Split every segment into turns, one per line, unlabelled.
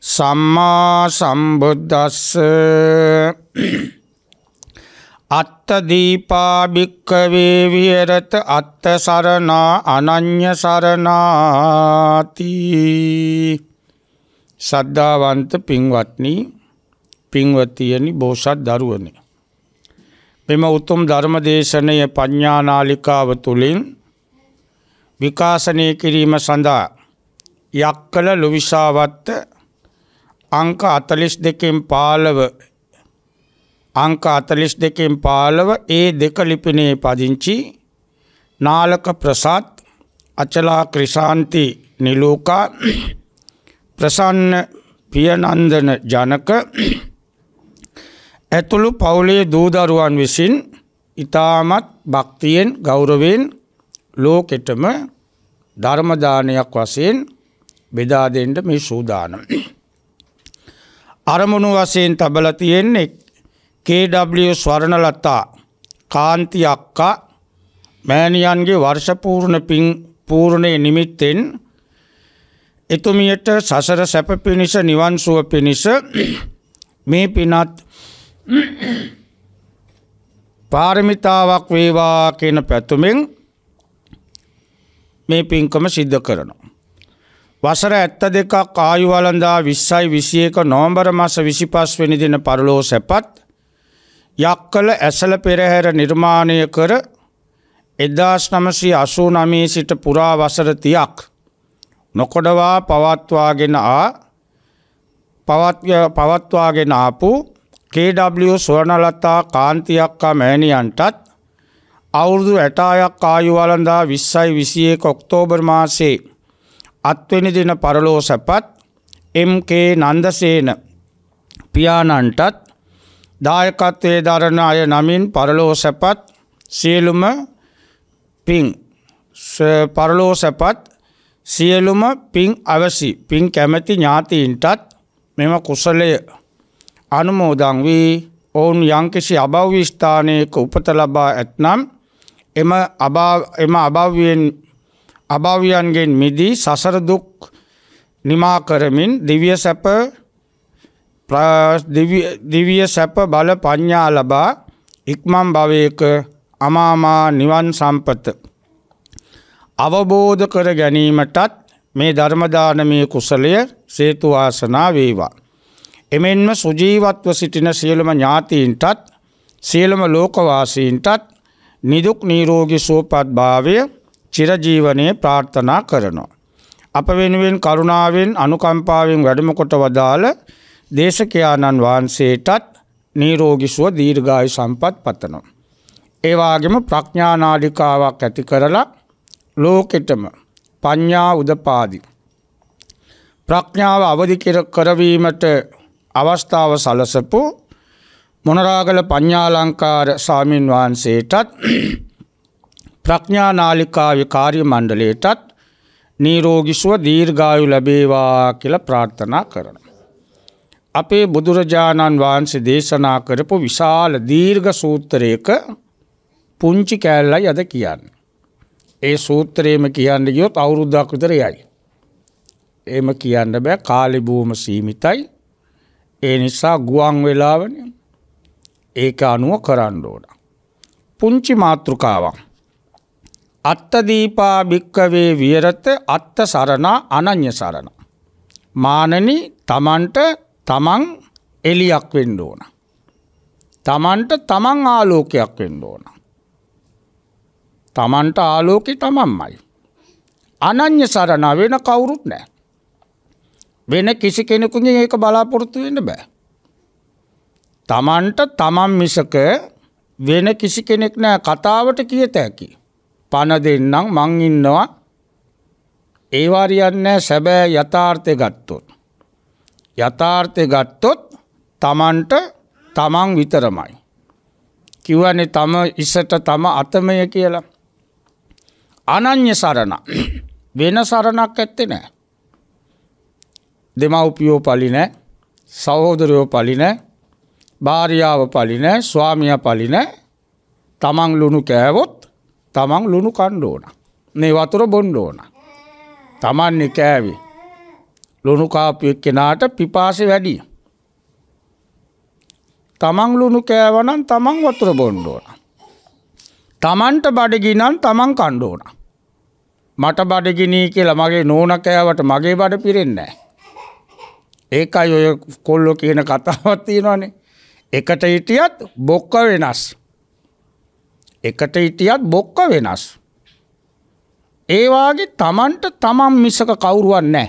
සම්මා සම්බුද්දස්ස අත්ත දීපා භික්කවේ විහෙරත අත්ත සරණා අනඤ්‍ය සරණාති සද්ධාවන්ත පින්වත්නි පින්වතියනි බෝසත් දරුවනි මෙම උතුම් ධර්ම දේශනය පඤ්ඥානාලිකාව තුළින් විකාශනය කිරීම සඳහා යක්කල ලොවිසාවත්ත අංක අතලිස් දෙකෙන් පාලව අංක අතලිස් දෙකෙන් පාලව ඒ දෙක ලිපිනේ පදිංචි නාලක ප්‍රසාත් අචලා ක්‍රිසාන්ති නිලූකා ප්‍රසන්න පියනන්දන ජනක ඇතුළු පවුලේ දූදරුවන් විසින් ඉතාමත් භක්තියෙන් ගෞරවෙන් ලෝකෙටම ධර්මදානයක් වසයෙන් බෙදාදෙන්ට මේ සූදානම්. අරමුණු වසයෙන් තබල තියෙන්නේ KW ස්වර්ණලතා කාන්ති අක්කා මෑණියන්ගේ වර්ෂපූර්ණ පින් පූර්ණයේ නිමිත්තෙන් එතුමියට සසර සැප පිණිස නිවන් සුව පිණිස මේ පිනත් පාරමිතාවක් වේවා කියන පැතුමෙන් මේ පින්කම සිද්ධ කරනවා. වසර ඇත්ත දෙකක් ආයුවලන්දා විශ්සයි විසියක නෝම්බර මස විසිපස් වෙනි දෙන පරලෝ සැපත් යක්කල ඇසල පෙරහැර නිර්මාණය කර එදදාස් නමසී අසූ නමී සිට පුරා වසරතියක් නොකොඩවා පවත්වාගෙන ආ පවත්වාගෙන ආපු KW සුවනලතා කාන්තියක්කා මෑණියන්ටත් අවුරුදු ඇටායක් ආයුවලන්දා විශ්සයි විසියේ කොක්තෝබර් මාසේ අත්වෙනි දින පරලෝ සැපත් එම්කේ නන්දසේන පියාණන්ටත් දායකත්වයේ දරණ අය නමින් පරලෝ සැපත් සියලුම පින් පරලෝ සැපත් සියලුම පින් අවසි පින් කැමැති ඥාතීන්ටත් මෙම කුසලය අනුමෝදන් වී ඔවුන් යංකිසි අභව්‍ය ස්ථානයක උපත ලබා ඇත්නම් එම අභාවයෙන් අභාවයන්ගෙන් මිදී සසර දුක් නිමා කරමින් දිව්‍ය සැප දිව්‍ය සැප බල පඤ්ඤා ලබා ඉක්මන් භවයක අමාමා නිවන් සම්පත අවබෝධ කර ගැනීමටත් මේ ධර්මදානමය කුසලය සේතු වාසනා වේවා. එමෙන්ම සුජීවත්ව සිටින සියලුම ඥාතීන්ටත් සියලුම ලෝකවාසීන්ටත් නිදුක් නිරෝගී සුවපත් භාවය චිරජීවනය ප්‍රාර්ථනා කරනවා. අප වෙනුවෙන් කරුණාවෙන් අනුකම්පාවෙන් වැඩමකොට වදාළ දේශකයාණන් වහන්සේටත් නීරෝගිසුව දීර්ඝායු සම්පත් පතනවා. ඒවාගේම ප්‍රඥානාඩිකාවක් ඇති කරලා ලෝකෙටම පඤ්ඥා උදපාදි. ප්‍රඥාව අවධි කරවීමට අවස්ථාව සලසපු මොනරාගල පඤ්ඥාලංකාර සාමීන් වහන්සේටත් ප්‍රඥානාලිකාව කාර්ය මණ්ඩලයටත් නීරෝගිෂුව දීර්ඝායු ලැබේවා කියලා ප්‍රාර්ථනා කරන. අපේ බුදුරජාණන් වහන්සේ දේශනා කරපු විශාල දීර්ඝ සූත්‍රයක පුංචි කෑල්ලයි අද කියන්න. ඒ සූත්‍රයේම කියන්න ගියොත් අවුරුද්දක් විතර යයි. එම කියන්න බෑ කාලිභූම සීමිතයි ඒ නිසා ගුවන් වෙලාවන ඒක අනුව කරන්න ඕන. පුංචි මාතෘකාවක්. අත්තදීපා භික්කවේ වියරත අත්ත සරණා අනං්‍ය සරණ. මානනි තමන්ට තමන් එලියක් වෙන්න ඕන. තමන්ට තමන් ආලෝකයක් වෙන්න ඕන. තමන්ට ආලෝකෙ තමන්මයි. අනං්‍ය සරණ වෙන කවුරුත් නෑ. වෙන කිසි කෙනෙකුගේ ඒක බලාපොරොත්තු වෙන්න බෑ. තමන්ට තමන් මිසක වෙන කිසි කෙනෙක් නෑ කතාවට කියත හැකි. පණ දෙන්නම් මං ඉන්නවා ඒ වාරියන්නේ සැබෑ යථාර්ථය ගත්තොත් යථාර්ථය ගත්තොත් තමන්ට තමන් විතරමයි කිව්වනේ තම ඉසට තම අතමය කියලා අනන්‍ය සරණ වෙන සරණක් ඇත්තේ නැහැ දෙමව්පියෝ පලි නැහැ සහෝදරයෝ පලි නැහැ භාර්යාව පලි නැහැ ස්වාමියා පලි නැහැ තමන් ලුණු කෑවොත් තමන් ලුණු කණ්ඩෝන. මේ වතුර බොන්්ඩෝන. තමන්නේ කෑවි. ලුණුකාපයක් කෙනාට පිපාසි වැඩිය. තමන් ලුණු කෑවනම් තමන් වතුර බොන්්ඩෝන. තමන්ට බඩගිනන් තමන් කණ්ඩෝන. මට බඩගිනී කියලා මගේ නෝනකෑවට මගේ බඩ පිරෙන්නේ. ඒකයි ඔය කොල්ලො කියන කතාවත් තියෙනවානේ. එකට හිටියත් බොක්ක වෙනස්. එකට හිටියත් බොක්ක වෙනස්. ඒවාගේ තමන්ට තමන් මිසක කවුරුවන් නෑ.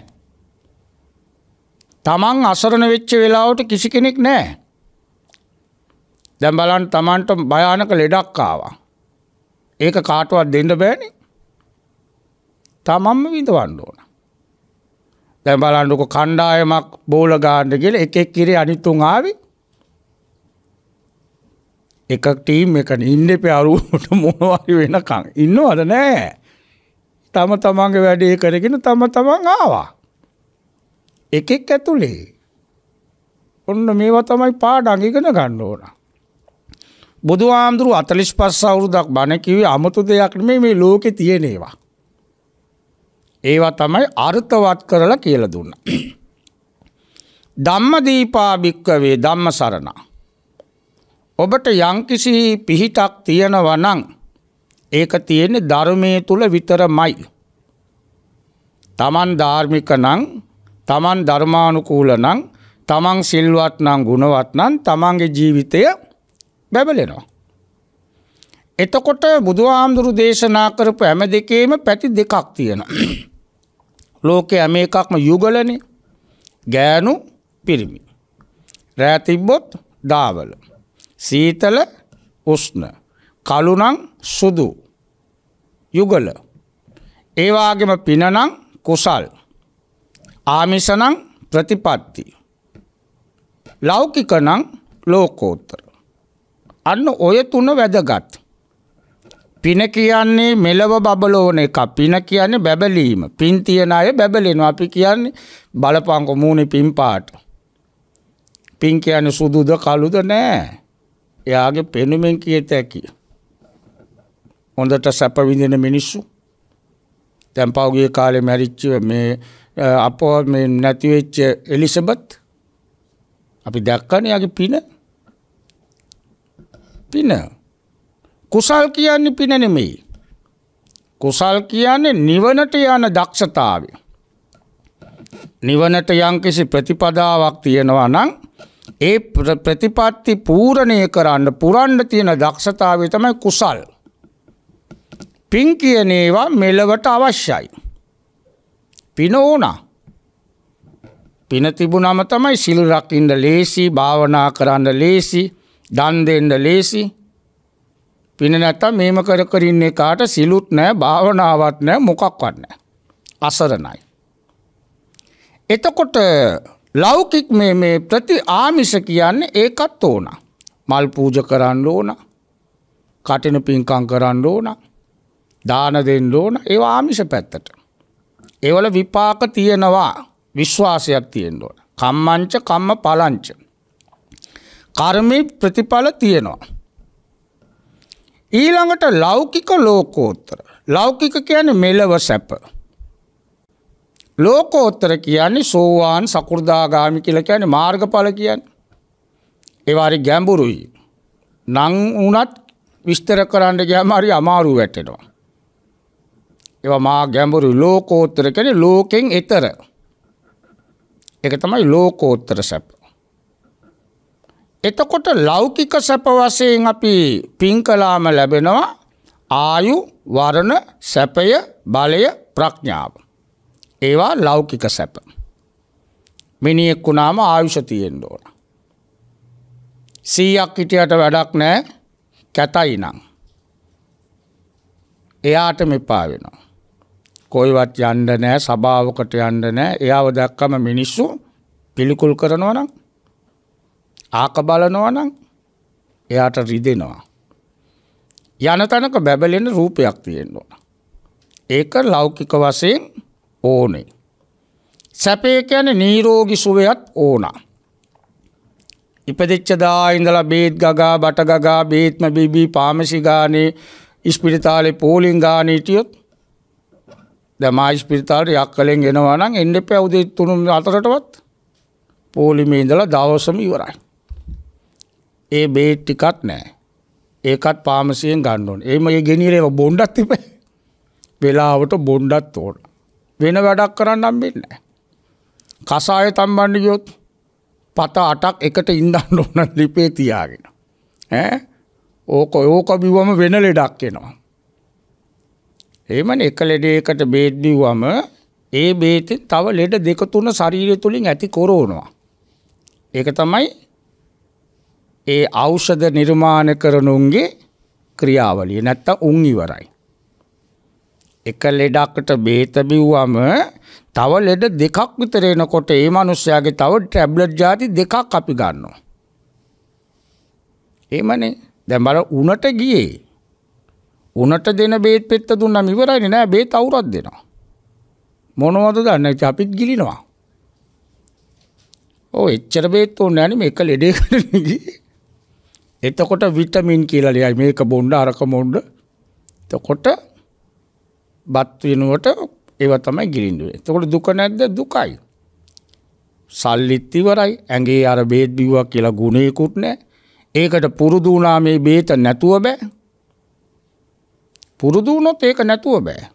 තමන් අසරණ වෙච්ච වෙලාවට කිසි කෙනෙක් නෑ. දැන් බලන්න තමන්ට භයානක ලෙඩක් ආවා. ඒක කාටවත් දෙන්න බෑනේ. තමන්ම විඳවන්න ඕන. දැන් බලන්නකො කණ්ඩායමක් බෝල ගාන්න කියලා එක එක් කිරේ අනිත් තුන් ආවේ එකක් ටීම් එකන ඉන්න පැරුවට මොනවාරි වෙනකං ඉන්නවද නෑ තම තමන්ගේ වැඩේ කරගෙන තම තමන් ආවා එකෙක් ඇතුළේ ඔන්න මේවා තමයි පාඩම් ඉගෙන ගන්න ඕන බුදු ආමඳුරු 45 අවුරුද්දක් බණ කිව්වේ 아무තු දෙයක් නෙමෙයි මේ ලෝකේ තියෙන ඒවා ඒවා තමයි අර්ථවත් කරලා කියලා දුන්නා ධම්මදීපා භික්කවේ ධම්මසරණා ඔබට යංකිසි පිහිටක් තියෙනවනං ඒක තියෙන ධර්මය තුළ විතරමයි. තමන් ධාර්මික නං තමන් ධර්මානුකූල නං තමන් සිල්වත් නං ගුණවත් නන් තමන්ගේ ජීවිතය බැබලෙනවා. එතකොට බුදුහාමුදුරු දේශනා කරපු ඇම දෙකේම පැති දෙකක් තියෙන. ලෝකෙ ඇම එකක්ම යුගලන ගෑනු පිරිමි. රෑතිබ්බොත් දාවල. සීතල උස්න කළුනං සුදු යුගල ඒවාගේම පිනනං කුසල් ආමිසනං ප්‍රතිපත්ති ලෞකිකනං ලෝකෝත්තර අන්න ඔය තුන වැදගත් පින කියන්නේ මෙලව බබලෝන එක පින කියන්නේ බැබලීම පින් තියෙන අය බැබලෙනවා අපි කියන්නේ බලපංකො මූුණ පින් පාට පින් කියන්නේ සුදුද කළුද නෑ එයාගේ පෙනුමෙන් කියත හැකි. හොඳට සැප විඳින මිනිස්සු තැම්පවගේ කාලේ මැරිච්ච මේ අපෝ මේ නැති වෙච්ච එලිසබෙත් අපි දැක්කනේ යාගේ පින පින කුසල් කියන්නේ පින නෙමෙයි කුසල් කියන්නේ නිවනට යන දක්ෂතාවය නිවනට යම්කිසි ප්‍රතිපදාවක් තියෙනවා නම් ඒ ප්‍රතිපත්ති පූරණය කරන්න පුරන්ඩ තියෙන දක්ෂතාව තමයි කුසල්. පින් කියනේවා මෙලවට අවශ්‍යයි. පින ඕනා. පින තිබුණම තමයි සිල් රකින්න ලේසි භාවනා කරන්න ලේසි දන් දෙන්න ලේසි පින නැත්තම් මේම කර කර ඉන්නේ කාට සිලුත් නැහැ භාවනාවක් නැහැ මොකක්වත් නැහැ අසරණයි එතකොට ලෞකික මේ ප්‍රති ආමිස කියන්න ඒකත් ඕන. මල් පූජ කරන්න ඕන කටින පින්කං කරන්න ඕන දාන දෙන්න ඕන ඒ ආමිෂ පැත්තට. ඒවල විපාක තියෙනවා විශ්වාසයක් තියෙන්න ඕන. කම්මංච කම්ම පලංච. කර්මී ප්‍රතිඵල තියෙනවා. ඊළඟට ලෞකික ලෝකෝත්තර ලෞකික කියන මෙලව සැප. ලෝකෝත්තර කියන්නේ සෝවාන් සකෘදාගාමි කියලා කියන්නේ මාර්ගඵල කියන්නේ. ඒවා හරි ගැඹුරුයි. නම් වුණත් විස්තර කරන්න ගියාම හරි අමාරු වැටෙනවා. ඒවා මා ගැඹුරු ලෝකෝත්තර කියන්නේ ලෝකෙන් එතර. ඒක තමයි ලෝකෝත්තර සැප. එතකොට ලෞකික සැප වශයෙන් අපි පින් කළාම ලැබෙනවා ආයු වරණ සැපය බලය ප්‍රඥාව. ඒවා ලෞකික සැප. මිනිෙක් වුණාම ආයුෂ තියෙන් ඕන. සීයක් හිටියට වැඩක් නෑ කැතයි නං. එයාට මෙපා වෙනවා. කොයිවත් යන්ඩ නෑ සභාවකට යන්ඩ නෑ එයාව දැක්කම මිනිස්සු පිළිකුල් කරනවනම් ආක බලනවනම් එයාට රිදෙනවා. යන තැනක බැබලෙන රූපයක් තියෙන්න්න ඕන. ඒක ලෞකික වසයෙන් ඕනේ. සැපේ කියන්නේ නීරෝගී සුවයත් ඕනා. ඉපදිච්ච දා ඉඳලා බේත් ගගා බට ගගා බේත්ම බිබී පාමසි ගානේ ඉස්පිරිතාලේ පෝලිං ගානේ හිටියොත් දැන් මා ඉස්පිරිතාලේ යක්කලෙන් එනවා නම් එන්න එපා උදේ 3 4ටවත් පෝලිමේ ඉඳලා දවසම ඉවරයි. ඒ බේත් ටිකක් නැහැ. ඒකත් පාමසියෙන් ගන්න ඕනේ. එයි මගේ ගෙනියලා බොණ්ඩත් තිබේ. වෙලාවට බොණ්ඩත් ඕන. වෙන වැඩක් කරන්න හම්බෙන්නේ නැහැ. කසාය තම්බන්න ගියොත් පත අටක් එකට ඉඳන්න ඕන ලිපේ තියාගෙන. ඈ ඕක ඕක බිවම වෙන ලෙඩක් එනවා. එහෙමනේ එක ලෙඩයකට බේත් බිව්වම ඒ බේතෙන් තව ලෙඩ දෙක තුන ශරීරය තුලින් ඇති කරවනවා. ඒක තමයි ඒ ඖෂධ නිර්මාණ කරනුන්ගේ ක්‍රියාවලිය. නැත්තම් උන් ඉවරයි. එක ලෙඩකට බේත බිව්වම තව ලෙඩ දෙකක් විතර එනකොට ඒ මිනිස්යාගේ තව ටැබ්ලට් ಜಾති දෙකක් අපි ගන්නවා. එහෙමනේ. දැන් බල උණට ගියේ. උණට දෙන බේත් පෙත්ත දුන්නම ඉවරයිනේ නෑ බේත් අවුරක් දෙනවා. මොනවද දන්නේ අපිත් ගිලිනවා. ඔව් එච්චර බේත් ඕනේ නෑනේ මේක ලෙඩේකට ගියේ. එතකොට විටමින් කියලා ලියයි මේක බොන්න අරක බොන්න. එතකොට බත් වෙනුවට ඒවා තමයි ගිරින්දුවේ. එතකොට දුක නැද්ද? දුකයි. සල්ලිත් ඉවරයි. ඇඟේ අර බේත් බිව්වා කියලා ගුණේකුත් නැහැ. ඒකට පුරුදු වුණා මේ බේත නැතුව බෑ. පුරුදු වුණොත් ඒක නැතුව බෑ.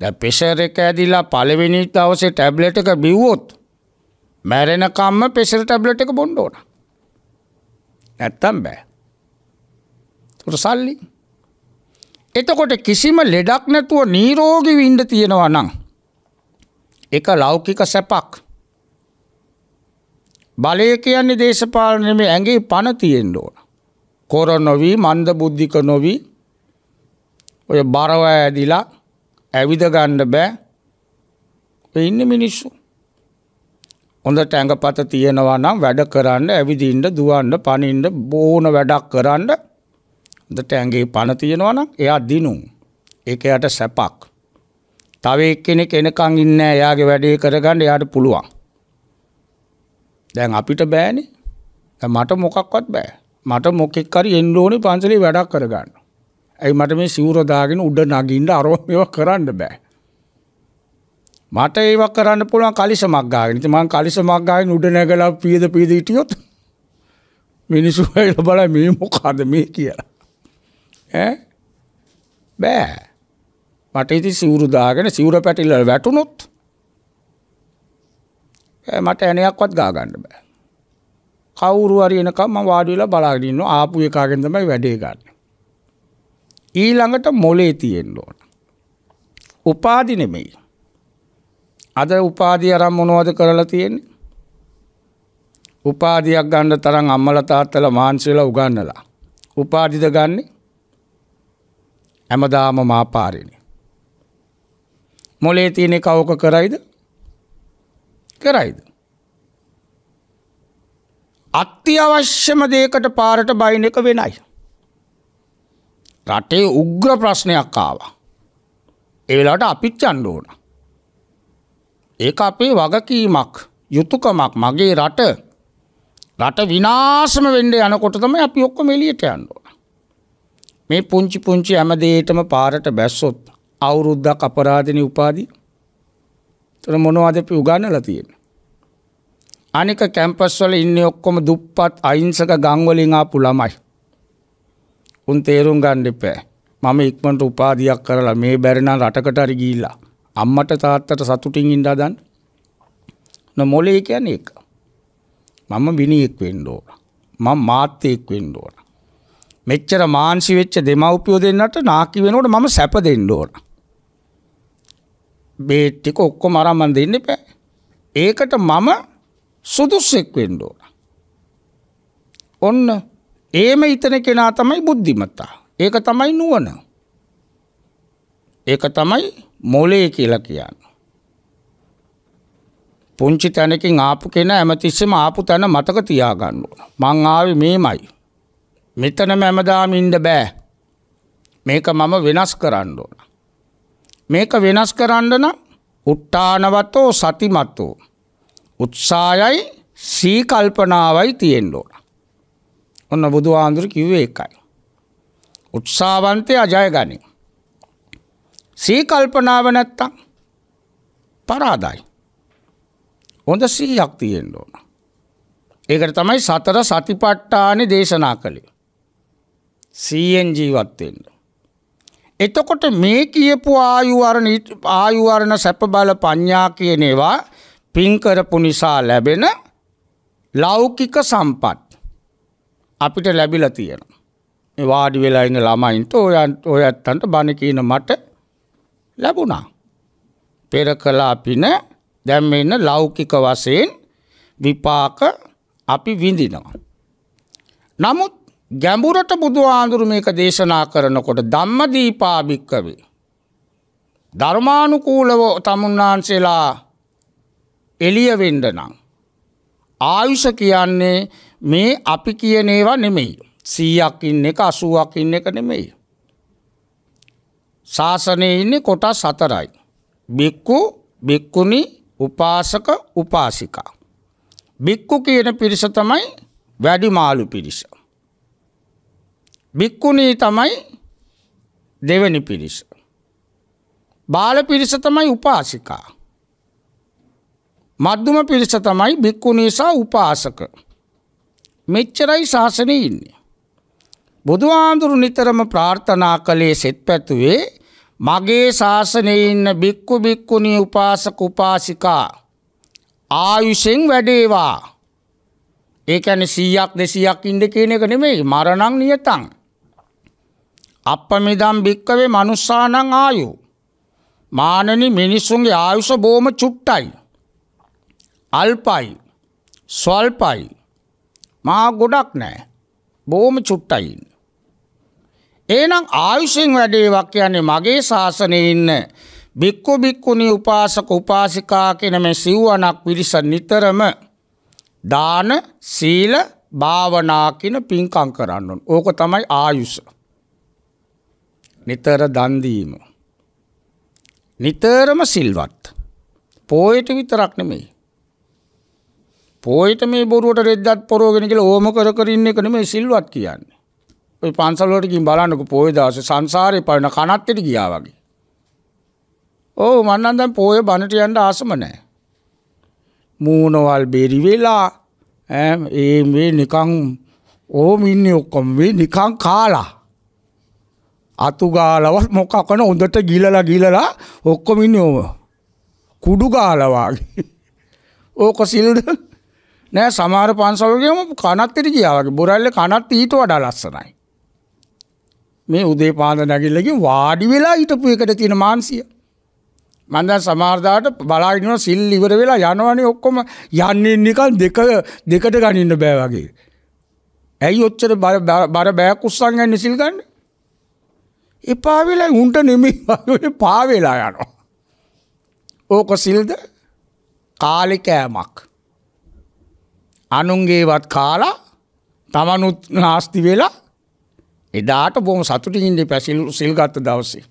දැන් ප්‍රෙෂර් එක ඇදිලා පළවෙනි දවසේ ටැබ්ලට් එක බිව්වොත් මැරෙනකම්ම ප්‍රෙෂර් ටැබ්ලට් එක බොන්න ඕන. නැත්තම් බෑ. උර සල්ලි එතකොට කිසිම ලෙඩක් නැතුව නීරෝගිව ඉන්න තියෙනවා නම් එක ලෞකික සැපක් බලය කියන්නේ දේශපාලනය මේ ඇඟේ පණ තියෙන්න ඕන. කොර නොවී මන්ද බුද්ධික නොවී ඔය බරව ඇදිලා ඇවිද ගණ්ඩ බෑ ඉන්න මිනිස්සු. හොඳට ඇඟපත තියෙනවා නම් වැඩ කරන්න ඇවිදින්ට දුවන්ඩ පනින්ට බෝන වැඩක් කරන්න හොඳට ඇඟේ පණ තියෙනවා නම් එයා දිනුම්. ඒක එයාට සැපක්. තව එක්කෙනෙක් එනකන් ඉන්නේ එයාගේ වැඩේ කරගන්න එයාට පුළුවන්. දැන් අපිට බෑනේ. දැන් මට මොකක්වත් බෑ. මට මොකෙක් හරි එන්න ඕනේ පන්සලේ වැඩක් කරගන්න. ඇයි මට මේ සිවුර දාගෙන උඩ නගින්න අරව මේවා කරන්න බෑ. මට ඒවක් කරන්න පුළුවන් කලිසමක් ගාගෙන. ඉතින් මං කලිසමක් ගාගෙන උඩ නැගලා පීද පීද හිටියොත් මිනිස්සු හයිලා බලයි මේ මොකද්ද මේ කියලා. ඈ බෑ. මට ඉතින් සිවුරු දාගෙන සිවුර පැටිල්ල වැටුනොත් මට ඇණයක්වත් ගා ගන්න බෑ. කවුරු හරි එනකම් මම වාඩි වෙලා බලාගෙන ඉන්නවා. ආපු එකාගෙන් තමයි වැඩේ ගන්න. ඊළඟට මොලේ තියෙන්න ඕන. උපාදි නෙමෙයි. අද උපාදි අරන් මොනවද කරලා තියෙන්නේ? උපාදියක් ගන්න තරම් අම්මලා තාත්තලා මාන්සිලා උගන්නලා. උපාදිද ගන්නේ? හැමදාම මාපාරිනේ. මොලේ තියෙන කවක කරයිද? කරයිද? අත්‍යවශ්‍යම දෙයකට පාරට බයින එක වෙනයි. රටේ උග්‍ර ප්‍රශ්නයක් ආවා. ඒ වෙලාවට අපිත් යන්න ඕන. ඒක අපේ වගකීමක්, යුතුයකමක් මගේ රට රට විනාශම වෙන්න යනකොට තමයි අපි ඔක්කොම එළියට යන්නේ. මේ පුංචි පුංචි හැම දෙයකටම පාරට බැස්සොත් අවුරුද්දක් අපරාධනේ උපාදී. ତර මොනවද අපි උගන්වලා තියෙන්නේ? අනික කැම්පස් වල ඉන්නේ ඔක්කොම දුප්පත් අහිංසක ගම් වලින් ආපු ළමයි. උන් තේරුම් ගන්න එපා. මම ඉක්මනට උපාධියක් කරලා මේ බැරි නම් රටකට හරි ගිහිල්ලා අම්මට තාත්තට සතුටින් ඉන්න හදන්න. නොමොලේ කියන්නේ ඒක. මම විනීයෙක් වෙන්න ඕන. මම මාත්‍යෙක් වෙන්න ඕන. මෙච්චර මාන්සි වෙච්ච දෙමව්පියෝ දෙන්නට නාකි වෙනකොට මම සැප දෙන්න ඕන. බේත් ටික ඔක්කොම අරන් මන් දෙන්න එපා. ඒකට මම සුදුස්සෙක් වෙන්න ඕන. ඔන්න ඒම හිතන කෙනා තමයි බුද්ධිමත්තා. ඒක තමයි නුවණ. ඒක තමයි මොලේ කියලා කියන්න. පුංචි තැනකින් ආපු කෙන ඇමතිස්සෙම ආපු තැන මතක තියාගන්න ඕන. මං ආවේ මේමයි. මෙතන මැමදාම ඉන්න බෑ. මේක මම වෙනස් කරන්න ඕන. මේක වෙනස් කරන්න නම් උට්ටානවතෝ සතිමත්වෝ. උත්සායයි සීකල්පනාවයි තියෙන්න ඕන. ඔන්න බුදු ආන්දුර කිව්වේ එකයි. උත්සාවන්තය අජය ගනී. සීකල්පනාව නැත්තං පරාදයි. හොඳ සීයක් තියෙන්න ඕන. ඒකට තමයි සතර සතිපට්ඨානෙ දේශනා කළේ. සීයෙන් ජීවත් වෙන්න. එතකොට මේ කියපු ආයුවරණ ආයුවරණ සැප බල පඤ්ඤා කියන ඒවා පින් කරපු නිසා ලැබෙන ලෞකික සම්පත් අපිට ලැබිලා තියෙනවා. මේ වාඩි වෙලා ඉන්න ළමයින්ට ඔය ඔයත්තන්ට බණ කියන මට ලැබුණා. පෙර කළා පින දැන් මේ ඉන්න ලෞකික වශයෙන් විපාක අපි විඳිනවා. නමුත් ගැඹුරට බුදුහාඳුරු මේක දේශනා කරනකොට ධම්ම දීපාභික්කවේ. ධර්මානුකූලව තමුන්නාන්සේලා එළිය වෙන්ඩනම්. ආයුෂ කියන්නේ මේ අපි කියන ඒවා නෙමෙයි. සීයක් ඉන්න එක අසුවක් ඉන්න එක නෙමෙයි. ශාසනය ඉන්නේ කොට සතරයි. බික්කු බික්කුණි උපාසක උපාසිකා. බික්කු කියන පිරිස තමයි වැඩිමාලු පිරිස. භික්කුණී තමයි දෙවනි පිරිස. බාල පිරිස තමයි උපාසිකා. මධ්‍යම පිරිස තමයි භික්කුණී සහ උපාසක. මෙච්චරයි ශාසනයේ ඉන්නේ. බුදුහාඳුරු නිතරම ප්‍රාර්ථනා කළේ සෙත් පැතුවේ මගේ ශාසනයේ ඉන්න බික්කු බික්කුණී උපාසක උපාසිකා ආයුෂෙන් වැඩේවා. ඒ කියන්නේ 100ක් 200ක් ඉන්න කියන එක නෙමෙයි මරණං නියතං අපමිදම් භික්කවේ මනුස්සානං ආයු. මානනි මිනිස්සුන්ගේ ආයුෂ බෝම චුට්ටයි. අල්පයි ස්වල්පයි මා ගොඩක් නෑ බෝම චුට්ටයින්. ඒනම් ආයුෂෙන් වැඩේවක් කියන්නේ මගේ ශාසනය ඉන්න බික්කු බික්කුණි උපාසක උපාසිකා කෙන මේ සිව්ුවනක් පිරිස නිතරම දාන සීල භාවනාකින පින්කං කරන්නන් ඕක තමයි ආයුෂ. නිතර දන් දීම. නිතරම සිල්වත්. පොයට විතරක් නෙමෙයි. පොයට මේ බොරුවට රෙද්දත් පොරෝගෙන කියලා ඕම කර කර ඉන්න එක නෙමෙයි සිල්වත් කියන්නේ. ඔය පන්සල් වලට ගිහින් බලන්නකෝ පොය දවසේ සංසාරේ පවන කනත්තේ ගියා වගේ. ඔව් මන්නම් දැන් පොය බණට යන්න ආසම නැහැ. මූණවල් බෙරි වෙලා ඈ මේ නිකන් ඕම ඉන්නේ ඔක්කොම මේ නිකන් කාලා අතු ගාලවත් මොකකන හොඳට ගිලලා ගිලලා ඔක්කොම ඉන්නේ ඕම. කුඩු ගාලා වාගේ. ඕක සිල්ද නෑ සමහර පන්සල් වලම කනත්තට ගියා වගේ. බොරැල්ල කනත් ඊට වඩා ලස්සනයි. මේ උදේ පාන්දර නැගිල්ලකින් වාඩි වෙලා හිටපු එකට තියෙන මානසිය. මම දැන් සමහරදාට බලාගෙන ඉන්න සිල් ඉවර වෙලා යනවනේ ඔක්කොම යන්නේ නිකන් දෙක දෙකට ගනින්න බෑ වගේ. ඇයි ඔච්චර බර බෑක් උස්සන් යන්නේ සිල් ගන්නේ? එපා වෙලා උන්ට නෙමෙයි පා වෙලා යනවා. ඕක සිල්ද? කාලේ කෑමක්. අනුන්ගේවත් කාලා තමනුත් නාස්ති වෙලා එදාට බොහොම සතුටින් ඉඳි පැසිල් සිල් ගත්ත දවසේ.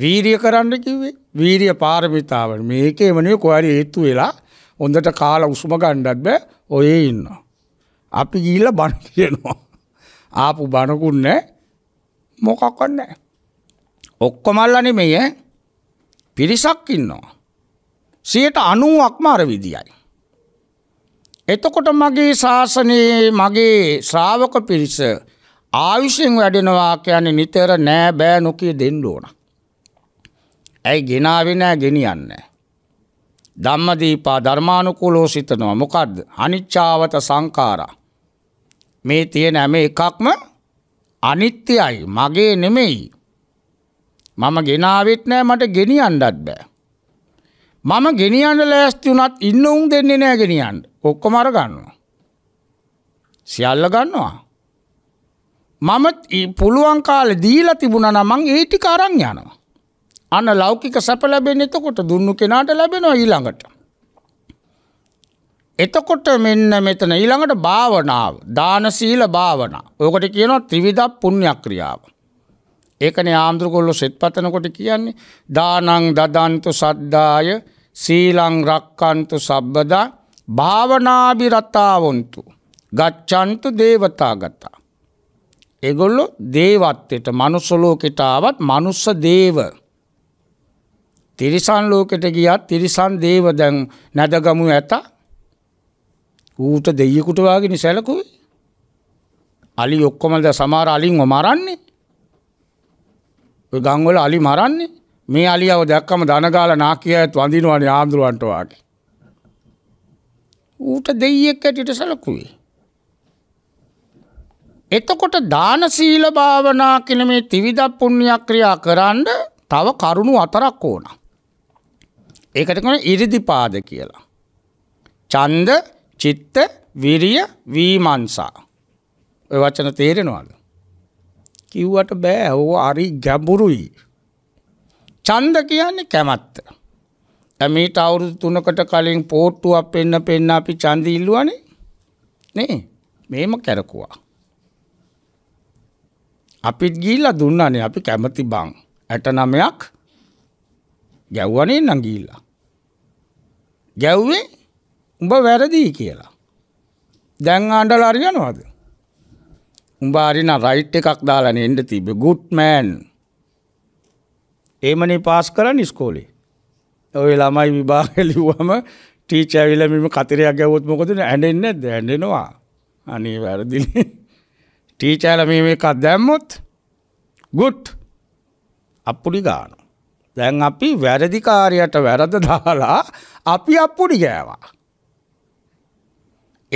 වීරිය කරන්න කිව්වේ වීරිය පාරමිතාව. මේකේම නේ කොහරි හේතු වෙලා හොඳට කාලා උසුම ගන්නත් බෑ ඔයේ ඉන්නවා. අපි ගිහිල්ලා බණ කියනවා. ආපු බණකුත් නැහැ. මොකක්වත් නැහැ. ඔක්කොමල්ලා නෙමෙයි ඈ. පිරිසක් ඉන්නවා. 90%ක්ම අර විදියයි. එතකොට මගේ ශාසනයේ මගේ ශ්‍රාවක පිරිස ආයුෂෙන් වැඩෙනවා කියන්නේ නිතර නෑ බෑ නොකිය දෙන්න ඕන. ඇයි ගෙනාවේ නෑ ගෙනියන්නේ. ධම්මදීපා ධර්මානුකූලව සිතනවා. මොකද්ද? අනිච්චාවත සංඛාරා. මේ තියෙන හැම එකක්ම අනිත්‍යයි මගේ නෙමෙයි. මම ගෙනාවෙත් නෑ මට ගෙනියන්නත් බෑ. මම ගෙනියන්න ලෑස්ති වුණත් ඉන්න උන් දෙන්නේ නෑ ගෙනියන්න. ඔක්කොම අර ගන්නවා. සියල්ල ගන්නවා. මම පුළුවන් කාලේ දීලා තිබුණා නම් මං ඒ ටික අරන් යනවා. අන්න ලෞකික සැප ලැබෙන්නේ එතකොට දුන්නු කෙනාට ලැබෙනවා ඊළඟට. එතකොට මෙන්න මෙතන ඊළඟට භාවනාව දාන සීල භාවනා. ඕකට කියනවා ත්‍රිවිධ පුණ්‍යක්‍රියාව. ඒකනේ ආන්දරගොල්ලෝ සෙත්පතනකොට කියන්නේ දානං දදන්තු සද්දාය සීලං රක්칸තු සබ්බදා භාවනාබිරතාවොන්තු ගච්ඡන්තු දේවතාගතා. ඒගොල්ලෝ දේවත්වයට මනුස්ස ලෝකෙට ආවත් මනුස්ස දේව තිරිසන් ලෝකෙට ගියත් තිරිසන් දේව දැන් නැදගමු ඇතා ඌට දෙයකුට වාගෙන සැලකුවේ. අලි ඔක්කොමද සමාර අලින්ව මරන්නේ. ගංවල අලි මරන්නේ මේ අලියාව දැක්කම දනගාල නාකිය ඇත් වඳිනවන ආමුදුරුවන්ටවාගේ. ඌට දෙයියෙක් ඇටිට සැලකුවේ. එතකොට දාන සීල භාවනා කෙන මේ තිවිදක් පුුණ්‍යයක් ක්‍රියා කරන්න තව කරුණු අතරක් ඕන. ඒකටකන ඉරිදිපාද කියලා. චන්ද චිත්ත විරිය වීමන්සා. ඔය වචන තේරෙනවාද. කිව්වට බෑ ඕ අරි ගැඹුරුයි. චන්ද කියන්නේ කැමත්ත. ඇමීට අවුරුදු තුනකට කලින් පෝට්ටුවක් පෙන්න පෙන්න අපි චන්ද ඉල්ලුවනේ නේ මේම කැරකුවා. අපිත් ගිල්ලා දුන්නනේ අපි කැමති බං ඇට නමයක් ගැව්වනේ නංගීල්ලා. ගැව්වේ උඹ වැරදිී කියලා. දැන් අන්ඩල අරියනවාද. උඹ අරින රයිට් එකක් දාලන එන්ඩ තිබ ගුඩ්මෑන් ඒමනේ පාස් කර නිස්කෝලේ. ඔය ළමයි විභාගලිව්වම ටීච ඇවිලමම කතරයක් ගැවොත් මොකදන ඇඩෙන්න්න දැඩෙනවා අනේ වැරදිලි ටීචෑල මේ එකක් දැම්මොත් ගුට් අපපුඩි ගාන. දැන් අපි වැරදිකාරයට වැරද දාලා අපි අපපුඩි ගෑවා.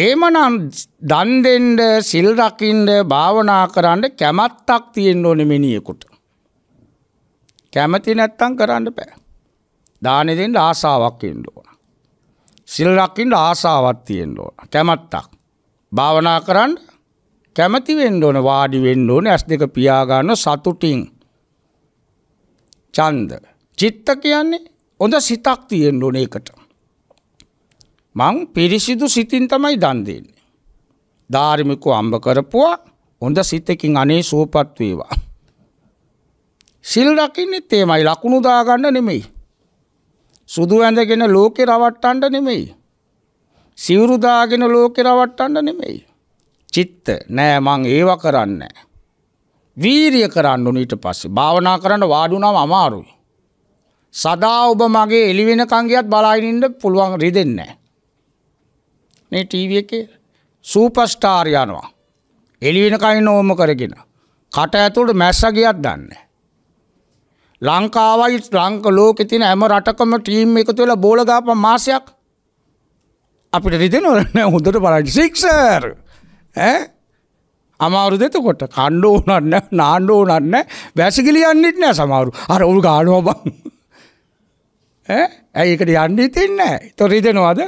එහෙමනම් දන් දෙන්න, සිල් රකින්න, භාවනා කරන්න කැමැත්තක් තියෙන්න ඕනේ මිනිහෙකුට. කැමති නැත්තම් කරන්න බෑ. දානෙ දෙන්න ආසාවක් එන්න ඕන. සිල් රකින්න ආසාවක් තියෙන්න ඕන. කැමැත්තක්. භාවනා කරන්න කැමති වෙන්න ඕන, වාඩි වෙන්න ඕන, ඇස් දෙක පියා ගන්න සතුටින්. ඡන්ද. චිත්ත කියන්නේ හොඳ සිතක් තියෙන්න ඕන ඒකට. මං පිරිසිදු සිතින් තමයි දන්දන්නේ. ධාර්මිකු අම්භ කරපුවා හොඳ සිතකින් අනේ සුවපත් වේවා. සිල් රකින්නෙත් ඒමයි ලකුණු දාගන්න නෙමෙයි. සුදු ඇඳගෙන ලෝකෙ රවට්ටන්න නෙමෙයි. සිවුරු දාගෙන ලෝකෙ රවට්ටන්න නෙමෙයි. චිත්ත නෑ මං ඒව කරන්න. වීරිය කරන්න ඊට පස්සේ භාවනා කරන්න වාඩුණාම අමාරුයි. සදා ඔබ මගේ එළි වෙනකන් ගියත් බලාගෙන ඉන්න පුළුවන් රිදෙන්නේ නැහැ. මේ ටීව එකේ සූපස්ටාර් යනවා. එළිවෙනකයි නෝම කරගෙන. කට ඇතුළට මැස්ස ගියක් දන්නේ. ලංකාවයි ලංක ලෝකෙ තියෙන හැම රටකම ටීම් එකතු වෙලා බෝල ගාපන් මාසයක් අපිට රිදෙනවද නැහැ හොඳට බලන්න සික්සර් ඈ අමාරු දෙතකොට කණ්ඩ ඕනක් නැහැ නාන්න ඕනක් නැහැ වැසිකිලි යන්නෙත් නැහැ සමහරු අර උල් ගානවා බං ඈ ඇයි ඒකට යන්නේ තින්නේ නැහැ ඒතොර රිදෙනවද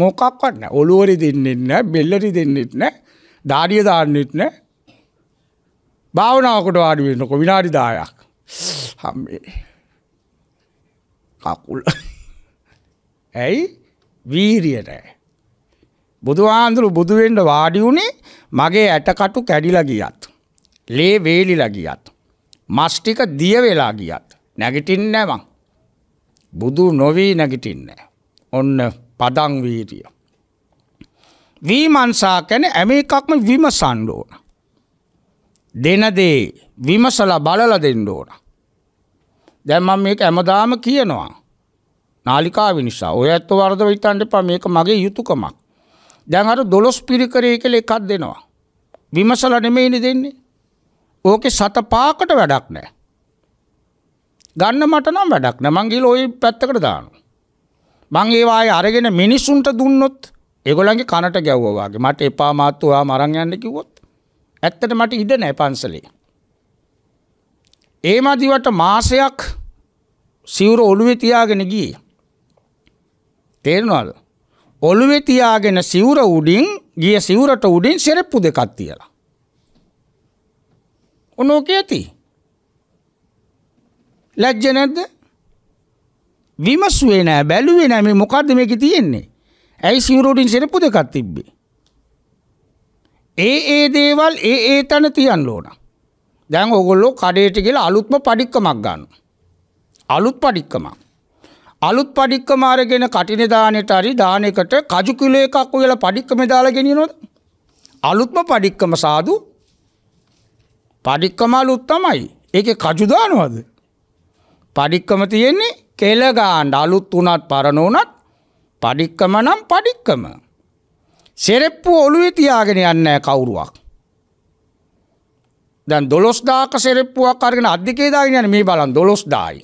මොකක්වත් නැහැ. ඔලුවරි දෙන්නෙත් නැහැ, බෙල්ලරි දෙන්නෙත් නැහැ, දාඩිය දාන්නෙත් නැහැ. භාවනාවකට වාඩි වෙනකො විනාඩි 10ක්. හම්බේ. කකුල. ඇයි? වීරිය නැහැ. බුදුහාඳුරු බුදු වෙන්න වාඩි උනේ මගේ ඇටකටු කැඩිලා ගියත්. ලේ වේලිලා ගියත්. මස් ටික දිය වෙලා ගියත්. නැගිටින්නේ නැහැ මං. බුදු නොවි නැගිටින්නේ නැහැ. ඔන්න පදං වීරිය. වීමන්සා කැන ඇම එකක්ම විමසන්න ඕන. දෙන දේ විමසලා බලල දෙන්න ඕන. දැන් මම මේක හැමදාම කියනවා. නාලිකාව නිසා ඔය ඇත්ත වර්ධව හිතන්න එපා මේක මගේ යුතුයකමක්. දැන් අර දොළොස් පිරිකරේ කියලා එකක් දෙනවා. විමසලා නෙමෙයිනේ දෙන්නේ. ඕකේ සත පාකට වැඩක් නැහැ. ගන්න මට නම් වැඩක් නැහැ. මං ගිහලා ওই පැත්තකට දානවා. මං ඒවායේ අරගෙන මිනිස්සුන්ට දුන්නොත් ඒගොල්ලන්ගේ කනට ගැව්වා වගේ මට එපා මාත් ඔයා මරන් යන්න කිව්වොත් ඇත්තට මට ඉඩ නැහැ පන්සලේ. ඒ මදිවට මාසයක් සිවුර ඔළුවේ තියාගෙන ගියේ. තේරෙනවද? ඔළුවේ තියාගෙන සිවුර උඩින් ගිය සිවුරට උඩින් සෙරෙප්පු දෙකක් තියලා. ඔනෝකේ ඇති. ලැජ්ජ නැද්ද? විමස්ුවේ නෑ බැලුවේ නෑ මේ මොකක්ද මේක තියෙන්නේ. ඇයි සිවරෝඩින් සෙරපු දෙකක් තිබ්බේ. ඒ ඒ දේවල් ඒ ඒ තැන තියන්න ඕන. දැන් ඔගොල්ලෝ කඩේට කියලා අලුත්ම පඩික්කමක් ගන්න. අලුත් පඩික්කමක්. අලුත් පඩික්කම අරගෙන කටින දානෙට හරි දානෙකට කජු කිලෝ එකක් ඔයලා පඩික්කම දාලා ගෙනියනවද? අලුත්ම පඩික්කම සාදු පඩික්කම අලුත් තමයි. ඒකේ කජු දානවද? පඩික්කම තියෙන්නේ කෙලගාණ්ඩ අලුත් වනත් පරණ වනත් පඩික්කම නම් පඩික්කම. සෙරෙප්පු ඔළුවේ තියාගෙන යන්න කවුරුවක්. දැන් දොළොස්දාක සෙරෙප්පුුවක් අරගෙන අධිකේදාගෙන යන මේ බලන් දොළොස්දායි.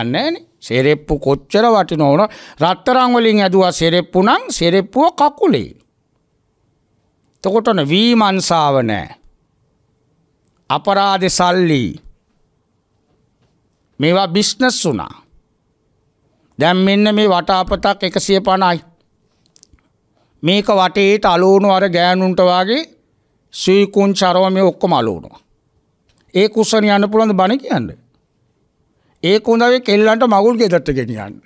යන්න සෙරෙප්පු කොච්චර වටි නොවන රත්තරංවලින් ඇදවා සෙරෙප්පු නං සෙරෙප්පුුව කකුලේ. තකොටන වීමන්සාව නෑ. අපරාධ සල්ලී මේවා බිස්්නස් වුනා. දැන් මෙන්න මේ වටාපතක් 150යි. මේක වටේට අලුණු අර ගෑනුන්ට වාගේ සීකුන් චරව මේ ඔක්කොම අලුණුවා. ඒ කුස්සන යන්න පුළුවන් බණ කියන්නේ. ඒ කුඳාවේ කෙල්ලන්ට මගුල් ගෙදරට ගෙනියන්න.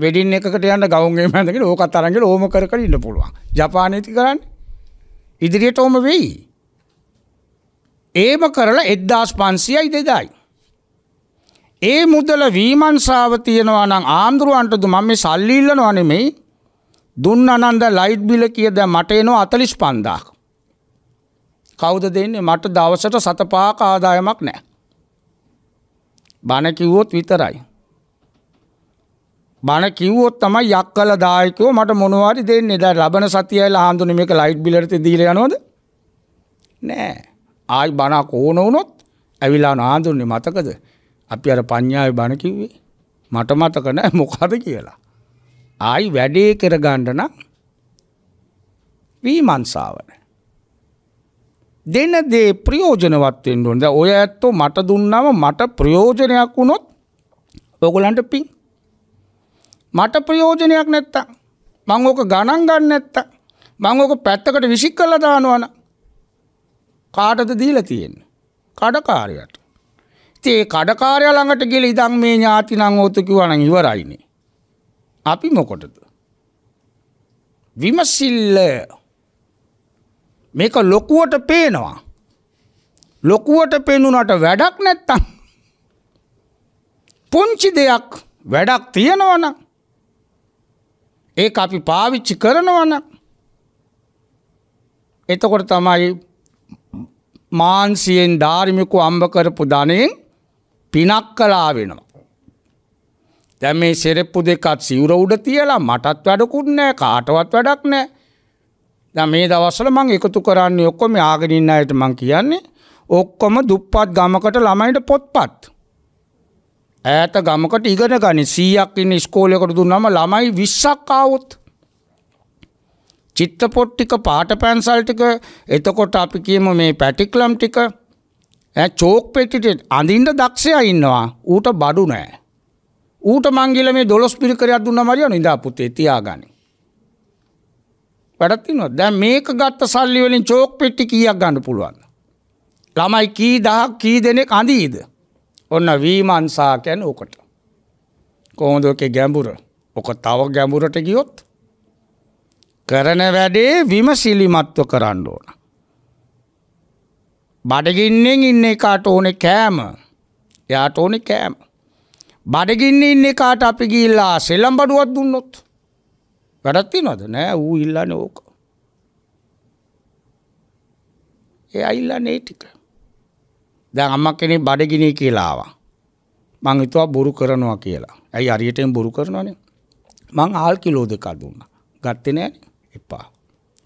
වෙඩින් එකකට යන්න ගවුම් ගේම හඳගෙන ඕකත් අරන් ගිහලා ඕම කර කර ඉන්න පුළුවන්. ජපානයේදී කරන්නේ. ඉදිරියට ඕම වෙයි. ඒම කරලා 1500යි 2000යි. ඒ මුදල වීමන්සාව තියෙනවා නම් ආන්දුරුවන්ටද මම මේ සල්ලි ඉල්ලනවා නෙමෙයි දුන්න අනන්ද ලයිට් බිල කියද මට එනවා 45000ක් කවුද දෙන්නේ මට දවසට සත පහක ආදායමක් නැහැ බණ කිව්වොත් විතරයි බණ කිව්වොත් තමයි යක්කල දායකයෝ මට මොනවා හරි දෙන්නේ දැන් ලබන සතියයිලා ආන්දුනේ මේක ලයිට් බිලට දීලා යනවද නෑ ආයි බණක් ඕන වුණොත් ඇවිලා ආන්දුනේ මතකද අපි අර පඤ්ඤාවේ බණ කිව්වේ මට මතක නැහැ මොකද කියලා. ආයි වැඩේ කරගන්න නම් විමර්ශාවන දෙන දේ ප්‍රයෝජනවත් වෙන්න ඕනේ. දැන් ඔය ඇත්තෝ මට දුන්නම මට ප්‍රයෝජනයක් වුණොත් ඔයගොල්ලන්ට පිං. මට ප්‍රයෝජනයක් නැත්තම් මං ඕක ගණන් ගන්න නැත්තම් මං ඕක පැත්තකට විසික් කරලා දානවනම් කාටද දීලා තියෙන්නේ? කඩකාරයට. ඒ කඩකාරය ළඟට ගෙල ඉදන් මේ ඥාති නං ඕතකිවන ඉවරයිනේ. අපි මොකොටද. විමසිල්ල මේක ලොකුවට පේනවා. ලොකුවට පෙනුනට වැඩක් නැත්තම්. පුංචි දෙයක් වැඩක් තියෙනවන ඒ අපි පාවිච්චි කරනවන එතකොට තමයි මාන්සියෙන් ධාර්මිකු අම්භ කරපු ධනයෙන් පිනක් කලා වෙනවා. දැන් මේ සෙරෙප්පු දෙකත් සිවුර උඩ තියලා මටත් වැඩකුත් නැහැ කාටවත් වැඩක් නැහැ. දැන් මේ දවස්වල මම එකතු කරන්නේ ඔක්කොම ආගෙන ඉන්න අයට මම කියන්නේ ඔක්කොම දුප්පත් ගමකට ළමයින්ට පොත්පත්. ඈත ගමකට ඉගෙන ගනි 100ක් ඉන්න ඉස්කෝලයකට දුන්නාම ළමයි 20ක් ආවොත් චිත්තපොට් ටික පාට පැන්සල් ටික එතකොට අපි කියමු මේ පැටික්ලම් ටික චෝක් පෙටිට අඳින්ට දක්ෂයා ඉන්නවා ඌට බඩු නෑ. ඌට මංගිල මේ දොස් පිරිකරයක් දුන්න මරිය නිදා පුතේ තියාගනි. වැඩතිනවා දැ මේක ගත්ත සල්ලිවලින් චෝක් පෙට්ටි කියක් ගන්න පුළුවන්. ළමයි කී දහක් කී දෙනෙක් අඳීද. ඔන්න වීමන්සාකැන් ඕකට. කෝහොදක ගැඹුර ඕක තව ගැඹුරට ගියොත්. කරන වැඩේ විම සිලිමත්ව කරන්න ඕන. බඩගින්නෙන් ඉන්න එකාට ඕනෙ කෑම. එයාට ඕනෙ කෑම. බඩගින්න ඉන්න එකාට අපි ගිල්ලා සෙල්ලම් බඩුවත් දුන්නොත්. වැඩත්ති නොද නෑ ඌ ඉල්ලන ඕක. ඒ අයිල්ලා නේටික. දැන් අම්ම කෙනෙ බඩගිනී කියලාවා. මං හිතුවා බොරු කරනවා කියලා. ඇයි අරියටෙන් බොරු කරනවනේ. මං ආල් කිලෝ දෙකක් දුන්නා. ගත්තේ නෑනේ. එපා.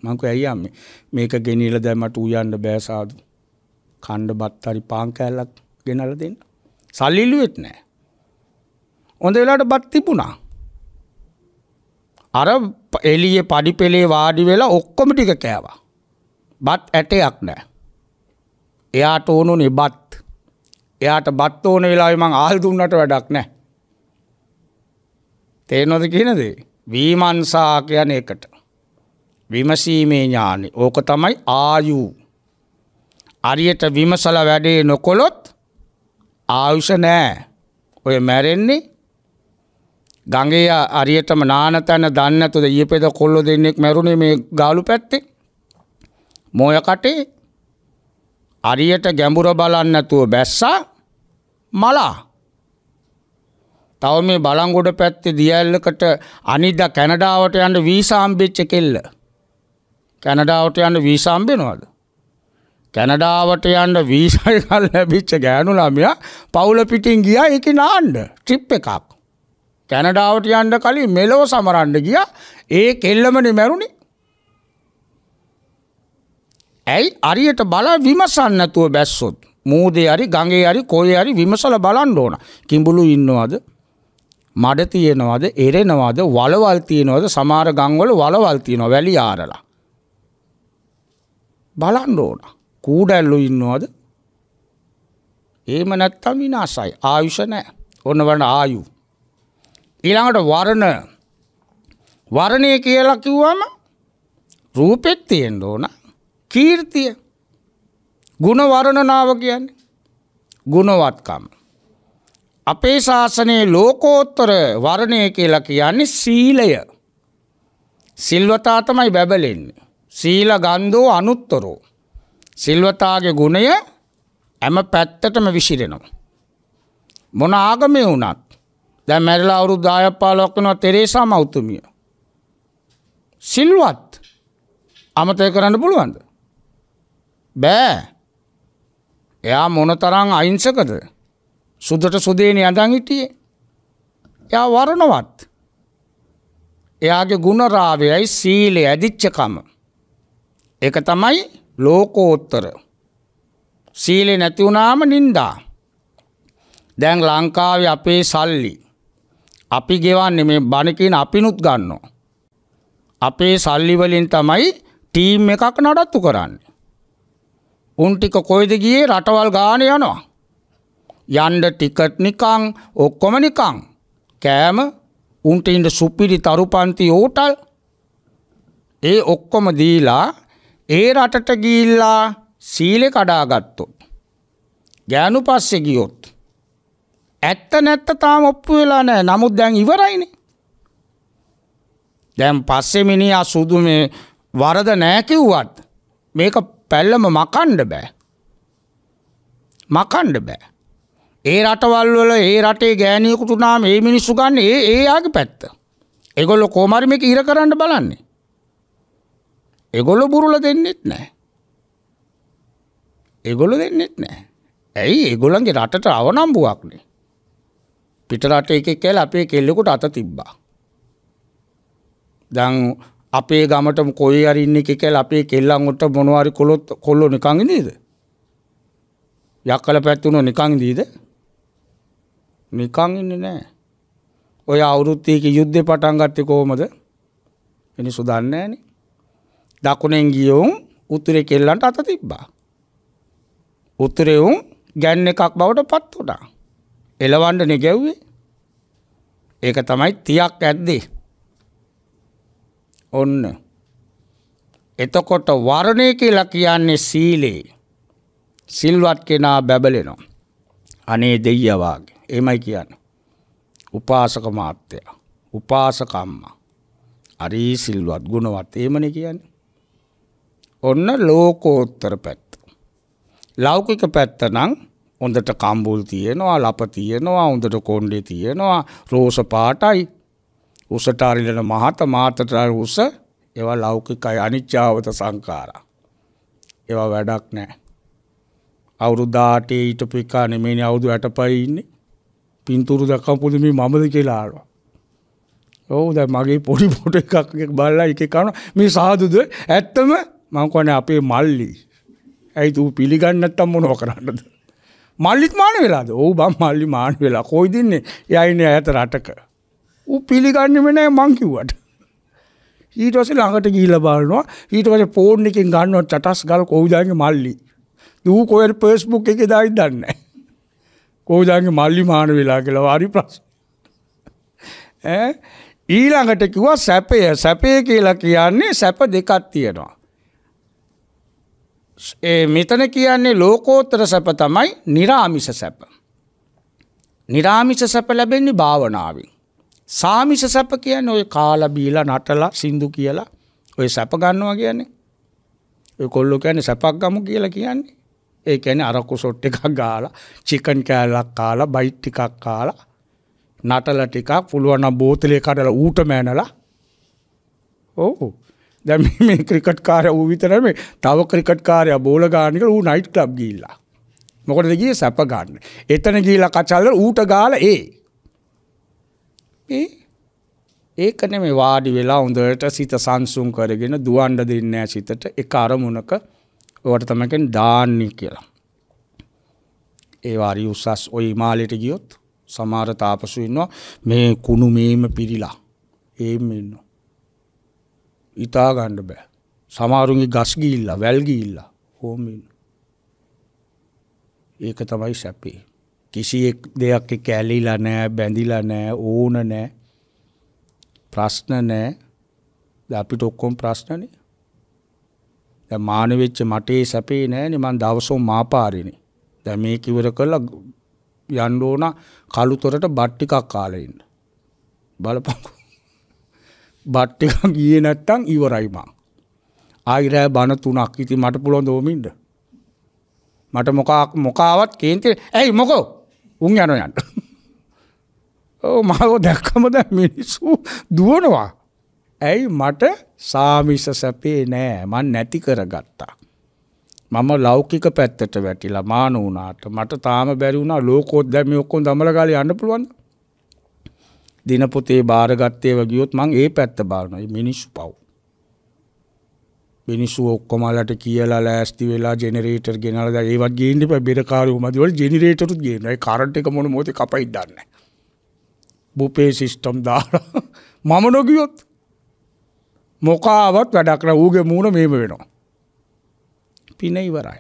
මංකෝ ඇයි අම්මේ මේක ගෙනියලා දැන් මට ඌ යන්න බෑ සාදු. කණ්ඩ බත් හරි පාන් කෑල්ලක් ගෙනල්ලා දෙන්න. සල්ලි ඉල්ලුවෙත් නැහැ. හොඳ වෙලාවට බත් තිබුණා. අර එළියේ padi පෙලේ වාඩි වෙලා ඔක්කොම ටික කෑවා. බත් ඇටයක් නැහැ. එයාට ඕනුනේ බත්. එයාට බත් ඕන වෙලාවේ මං ආල් දුන්නට වැඩක් නැහැ. තේරෙනවද කියන දේ? විමර්ශා කියන එකට. විමසීමේ ඥානෙ. ඕක තමයි ආයු අරියට විමසල වැඩේ නොකොළොත් ආයුෂ නෑ ඔය මැරෙන්නේ ගඟේ අරියටම නාන තැන දන්න තුද ඒ පෙද කොල්ලො දෙන්නෙක් මැරුණේ මේ ගාලු පැත්තේ මෝය කටේ අරියට ගැඹුර බලන්නතුව බැස්සා මලා තව මේ බලංගොඩ පැත්තේ දියල්ලකට අනිද කැනඩාවට යන්න වීසාම්බෙච්ච කෙල්ල කැනඩාවට යන්න වීසාම්බෙනවාද කැනඩාවට යන්න වීසල් කල් ලැබිච්ච ගෑනු ළමයා පවුල පිටින් ගියා එක නාන්ඩ ට්‍රිප් එකක්. කැනඩාවට යන්න කලින් මෙලොව සමරන්න ගිය ඒ කෙල්ලමන මැරුණි. ඇයි අරියට බල විමසන්න ඇතුව බැස්සොත්. මූදේ අරි ගඟේ අරි කොය අරි විමසල බලන්න ඕන කිඹුලු ඉන්නවාද. මඩ තියෙනවද එරෙනවාද වලවල් තියෙනවද සමාර ගංවල වලවල් තියෙනවා වැලි ආරලා. බලන්න ඕනා. කූඩැල්ලු ඉන්නවාද ඒම නැත්තම් විනාසයි ආයුෂ නෑ ඔන්න වන ආයු. ඊළඟට වරණ වරණය කියලා කිව්වම රූපෙත් තියෙන්ට ඕන කීර්තිය ගුණ වරණනාව කියන්නේ ගුණවත්කම. අපේ ශාසනයේ ලෝකෝත්තර වරණය කියලා කියන්නේ සීලය සිල්වතා තමයි බැබලෙන්නේ. සීල ගන්ධෝ අනුත්තරෝ සිල්වතාගේ ගුණය ඇම පැත්තටම විසිරෙනවා. මොන ආගමය වුණත් දැ මැරලා අවුරු දායපාලොක්කනවා තෙරේසා මෞතුමිය. සිල්වත් අමතය කරන්න පුළුවන්ද. බෑ එයා මොන තරං අයිංසකද සුදට සුදේන අඳං හිටියේ එයා වරණවත් එයාගේ ගුණරාවයයි සීලේ ඇදිච්චකම එක තමයි ලෝකෝත්තර සීලෙ නැති වුණාම නින්දා දැන් ලංකාවේ අපේ සල්ලි අපි ගෙවන්නේ මේ බණ කියන අපිනුත් ගන්නවා අපේ සල්ලි වලින් තමයි ටීම් එකක් නඩත්තු කරන්නේ උන් ටික කොයිද ගියේ රටවල් ගාන යනවා යන්න ටිකට් නිකං ඔක්කොම නිකං කෑම උන්ට ඉන්න සුපිරි තරුපන්ති ඕටල් ඒ ඔක්කොම දීලා ඒ රටට ගිහිල්ලා සීලෙ කඩාගත්තොත් ගෑනු පස්සේ ගියොත් ඇත්ත නැත්ත තාම ඔප්පු වෙලා නැහැ. නමුත් දැන් ඉවරයිනේ. දැන් පස්සේ මිනිහා සුදු මේ වරද නැහැ කිව්වත් මේක පැල්ලම මකන්න බෑ. මකන්න බෑ. ඒ රටවල් වල ඒ රටේ ගෑණියෙකුට නම් මේ මිනිස්සු ගන්න ඒ ඒ ආගේ පැත්ත. ඒගොල්ලෝ කොමාරි මේක ඉර කරන්න බලන්නේ. එගොල්ල බුරුල දෙන්නෙත් නෑ. එගොල්ල දෙන්නෙත් නෑ. ඇයි ඒගොල්ලන්ගේ රටට අවනම්බුවක්නේ. පිටරට එකෙක් කියලා අපේ කෙල්ලෙකුට අත තිබ්බා. දැන් අපේ ගමට කොයි හරි ඉන්න එකෙක් කියලා අපේ කෙල්ලන් උට මොනවාරි කොලොත් කොල්ලෝ නිකන් ඉඳීද? යක්කල පැතුණෝ නිකන් ඉඳීද? නිකන් ඉන්නේ නැහැ. ඔය අවුරුද්දේ යුද්ධේ පටන් ගත්තේ කොහමද? එනි සුදන්නේ නැහනේ. දකුණෙන් ගියවුන් උතුරේ කෙල්ලන්ට අත තිබ්බා. උතුරෙවුන් ගැන්න එකක් බවට පත් වඩා. එලවන්ඩ නෙගැව්වේ ඒක තමයි තියක් ඇද්දේ. ඔන්න. එතකොට වරණය කියලා කියන්නේ සීලේ. සිල්වත් කෙනා බැබලෙනවා. අනේ දෙයියවාගේ. එමයි කියන්න. උපාසක මාත්‍යයා. උපාසකම්මා. අරී සිල්වත් ගුණවත් ඒමන කියන්න. ඔන්න ලෝකෝත්තර පැත්ත. ලෞකික පැත්ත නම් හොඳට කම්බුල් තියෙනවා ලප තියෙනවා හොඳට කොණ්ඩේ තියෙනවා රෝස පාටයි උසට අරිලන මහත මාතට උස ඒවා ලෞකිකයි අනිච්චාවත සංඛාරා. ඒවා වැඩක් නැහැ. අවුරුදු 18 හිටපු එක නෙමෙයිනේ අවුරුදු 65 ඉන්නේ. පින්තූරු දැක්කම පුදුම මේ මමද කියලා ආවා. ඔව් දැන් මගේ පොඩි ෆොටෝ එකක් බලලා එකේ කරන මේ සාදුද ඇත්තම මං කොනේ අපේ මල්ලි. ඇයි තු පිළිගන්නේ නැත්තම් මොනව කරන්නද? මල්ලිත් මාන වෙලාද? ඔව් බං මල්ලි මාන වෙලා. කොයි දින්නේ? යයිනේ ඈත රටක. ඌ පිළිගන්නේම නැහැ මං කිව්වට. ඊට පස්සේ ළඟට ගිහිල්ලා බලනවා. ඊට පස්සේ ෆෝන් එකෙන් ගන්නවා චටස් ගාල කොහොදාගේ මල්ලි. දූ කොහෙද Facebook එකේ දායි දන්නේ නැහැ. කොහොදාගේ මල්ලි මාන වෙලා කියලා වාරි ප්‍රශ්න. ඈ ඊළඟට කිව්වා සැපය සැපය කියලා කියන්නේ සැප දෙකක් තියෙනවා. මෙතන කියන්නේ ලෝකෝත්තර සැප තමයි නිරාමිස සැප. නිරාමිස සැප ලැබෙන්නේ භාවනාවෙන්. සාමිස සැප කියන්නේ ඔය කාලා බීලා නටලා සින්දු කියලා ඔය සැප ගන්නවා කියන්නේ. ඔය කොල්ලෝ කියන්නේ සැපක් ගමු කියලා කියන්නේ. ඒ කියන්නේ අරක්කු සොට් එකක් ගාලා චිකන් කෑල්ලක් කාලා බයිට් ටිකක් කාලා නටලා ටිකක් පුළුවන් නම් බෝතලේ කඩලා ඌට මෑනලා. ඔව්. දැන් මේ ක්‍රිකට් කාරය වූ විතරම තව ක්‍රිකට් කාරය බෝල ගානික ඌ නයිට් ක්ලබ් ගිල්ලා මොකටද ගිය සැප ගන්න එතන ගීලා කචල්ල ඌට ගාල ඒ ඒ ඒකන මේ වාඩි වෙලා උඳට සිත සංසුම් කරගෙන දුවන්ඩ දෙන්නෑ සිතට එක අරමුණක ඔවට තමකෙන් දාන්නි කියලා. ඒවාරි උසස් ඔය මාලෙට ගියොත් සමාර තාපසුන්නවා මේ කුණු මේම පිරිලා ඒම ඉන්නවා. ඉතා ගණ්ඩ බෑ සමාරුන්ගේ ගස්ගිල්ලා වැල්ගිල්ලා හෝමින් ඒක තමයි සැපේ කිසි දෙයක් කෑලිලා නෑ බැඳිලා නෑ ඕන නෑ ප්‍රශ්න නෑ අපිට ඔක්කොම් ප්‍රශ්නන මානවෙච්ච මටේ සැපේ නෑන මන් දවසෝ මාපාරණි දැ මේ කිවර කරලා යන්ඩෝන කළුතොරට බට්ටිකක් කාලෙන්න බලපංකු බත් එකක් ගියේ නැත්තම් ඉවරයි මං. ආයි රෑ බණ තුනක් ඉතින් මට පුළුවන් දෝමින්ද? මට මොකක් මොකාවත් කේන්ති ඇයි මොකෝ? උන් යනවා යන්න. ඔව් මාව දැක්කම දැන් මිනිස්සු දුවනවා. ඇයි මට සාමිස සැපේ නෑ මං නැති කරගත්තා. මම ලෞකික පැත්තට වැටිලා මාන වුණාට මට තාම බැරි වුණා ලෝකෝත් දැන් මේ ඔක්කොම දමල ගාලේ යන්න පුළුවන්ද? දිනපොතේ බාරගත්තයව ගියොත් මං ඒ පැත්ත බාරනයි මිනිස්සු පව්. මිනිස්සු ඔක්කොමලට කියලා ලෑස්ති වෙලා ජෙනරේටර් ගෙනල ඒවත් ගේන්න ප බෙරකාරු මදිවල ජෙනරේටරු ගේනයි කරට එක මොන මොත කපයි දන්න. බුපේ සිිස්ටම් දාර මම නොගියොත් මොකාවත් වැඩක්න වූගේ මූුණ මේම වෙනවා. පින ඉවරයි.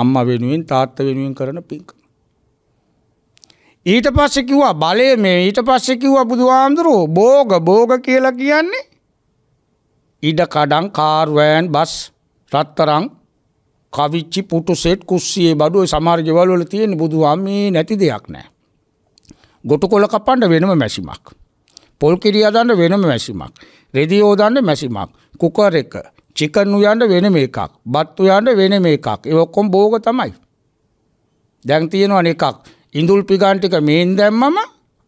අම්ම වෙනුවෙන් තාත්ත වෙනුවෙන් කරන පින්කම. ඊට පස්සේ කිව්වා බලය මේ ඊට පස්සේ කිව්වා බුදුහාමුදුරුවෝ භෝග භෝග කියලා කියන්නේ ඉඩ කඩන් කාර් වෑන් බස් රත්තරන් කවිච්චි පුටු සෙට් කුස්සියේ බඩුවේ සමහර ගෙවල් වල තියෙන බුදුහාමී නැති දෙයක් නැහැ. ගොටු කොළ කපන්න වෙනම මැසිමක්. පොල් කිරි හදන්න වෙනම මැසිමක්. රෙදි යෝදන්න මැසිමක්. කුකර් එක, චිකන් උයන්න වෙනම එකක්. බත් උයන්න වෙනම එකක්. ඒ ඔක්කොම භෝග තමයි. දැන් තියෙනවනේ එකක් ඉඳුල් පිගාන්ටික මේන් දැම්මම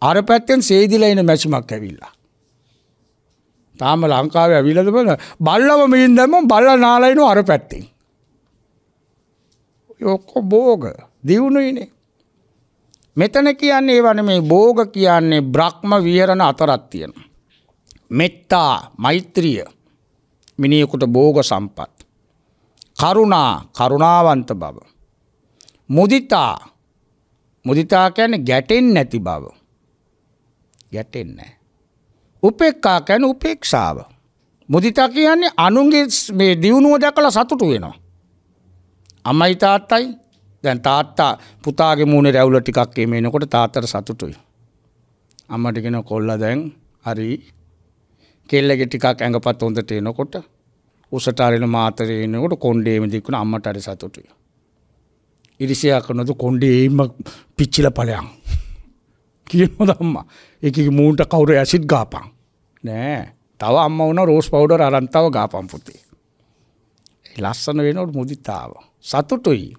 අර පැත්තෙන් සේදිල එන මැසිමක් ඇවිල්ලා. තාම ලංකාව ඇවිලද බල බල්ලව මින් දැම බල්ල නාලයින අර පැත්තිෙන්. යොක්කො බෝග දියුණුයිනේ. මෙතන කියන්නේ වන මේ බෝග කියන්නේ බ්‍රහ්ම වියරණ අතරත් තියෙන. මෙත්තා මෛත්‍රිය මිනිියකුට බෝග සම්පත්. කරුණා කරුණාවන්ත බව. මුදිතා මුදිතා කියන්නේ ගැටෙන්නේ නැති බව. ගැටෙන්නේ නැහැ. උපේක්ඛා කියන්නේ උපේක්ෂාව. මුදිතා කියන්නේ අනුන්ගේ මේ දියුණුව දැකලා සතුටු වෙනවා. අම්මයි තාත්තයි දැන් තාත්තා පුතාගේ මූණේ රැවුල ටිකක් එමේනකොට තාත්තට සතුටුයි. අම්මට කියන කොල්ලා දැන් හරි කෙල්ලගේ ටිකක් ඇඟපත් හොඳට එනකොට උසට අරින මාතරේ එනකොට කොණ්ඩේම දික්කුණ අම්මට හරි සතුටුයි. ඉරිසියක් නොද කොන්්ඩේ ඒම පිච්චිල පලයන් කියනො දම්ම එක මූන්ට කවුර ඇසිත් ගාපන් නෑ තව අම්ම වන රෝස් පවඩ අරන්තාව ගාපන් පුතේ ලස්සන වෙනොට මුදිතාව සතුටුයි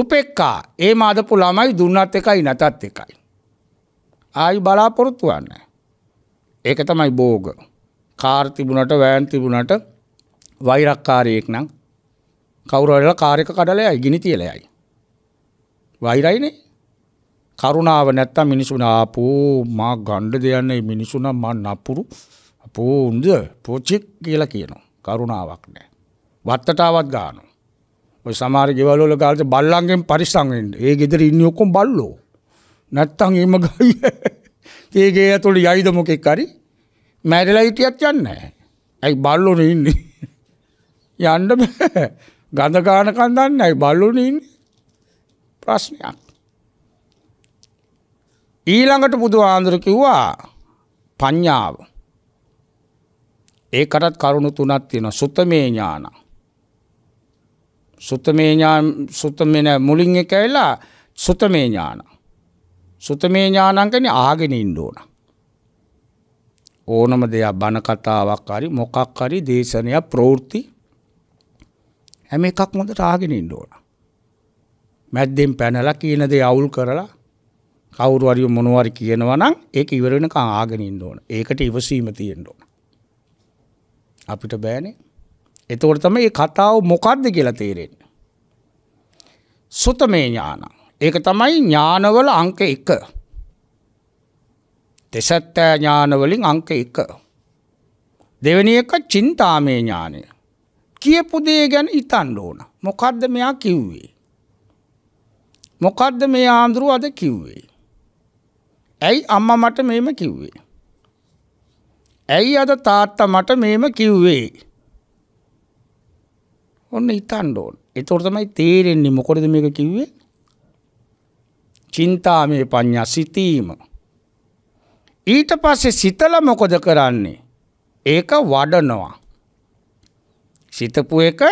උපෙක්කා ඒ මාදපු ළමයි දුන්නත් එකයි නැතත් එකයි ආයි බලාපොරොත්තුවන්න ඒක තමයි බෝග කාර් තිබුණට වෑන් තිබුණට වෛරක්කාරයෙක් නම් කවුරවල කාරක කඩලයයි ගිනි තියලයයි. වෛරයිනේ කරුණාව නැත්තම් මිනිසුන ආපෝ මා ගණ්ඩ දෙයන්නේ මිනිසුන මං නපුරු අපෝ උන්ද පෝචික් කියලා කියනවා. කරුණාවක් නෑ. වත්තටාවත් ගානවා. ඔය සමහර ගෙවල් වල කාලේ බල්ලන්ගෙන් පරිස්සම් වෙන්න. ඒ ගෙදර ඉන්නේ ඔක්කොම බල්ලෝ. නැත්තම් එම ගයි. ඒ ගේ ඇතුළේ යයිද මොකෙක් හරි මැරිලා හිටියත් යන්නේ නැහැ. ඇයි බල්ලෝනේ ඉන්නේ? යන්න බෑ. ගඳ ගානකන් දන්නයි බල්ලුනින් ප්‍රශ්නයක්. ඊළඟට බුදු ආන්දුර කිව්වා පඤ්ඥාව. ඒකටත් කරුණු තුනත් තියෙන සුත්තමේ ඥාන. සුත්තමේඥා සුත්තමෙන මුලින් එක ඇල්ලා සුතමේ ඥාන. සුතමේ ඥානංකන ආගෙන ඉන්ඩෝන. ඕනම දෙයක් බණ කතාවක් හරි මොකක් හරි දේශනයක් ප්‍රෝෘති හැම එකක් හොඳට ආගෙන ඉන්න ඕන. මැද්දෙන් පැනලා කියන දේ අවුල් කරලා කවුරු හරි මොනවාරි කියනවා නම් ඒක ඉවර වෙනකන් ආගෙන ඉන්න ඕන. ඒකට ඉවසීම තියෙන්න ඕන. අපිට බෑනේ. එතකොට තමයි මේ කතාව මොකද්ද කියලා තේරෙන්නේ. සුතමේ ඥාන. ඒක තමයි ඥානවල අංක 1. දෙසත්ත ඥානවලින් අංක 1. දෙවෙනි එක චින්තාමේ ඥානය. කියපු දේ ගැන ඉතන්න ඕන. මොකද්ද මෙයා කිව්වේ? මොකද්ද මේ ආන්දරු අද කිව්වේ? ඇයි අම්මා මට මේම කිව්වේ? ඇයි අද තාත්තා මට මේම කිව්වේ? ඔන්න හිතන්න ඕන. ඒතකොට තමයි තේරෙන්නේ මොකද මේක කිව්වේ? චින්තාමේ පඤ්ඤා සිතීම. ඊට පස්සේ සිතල මොකද කරන්නේ? ඒක වඩනවා. සිතපු එක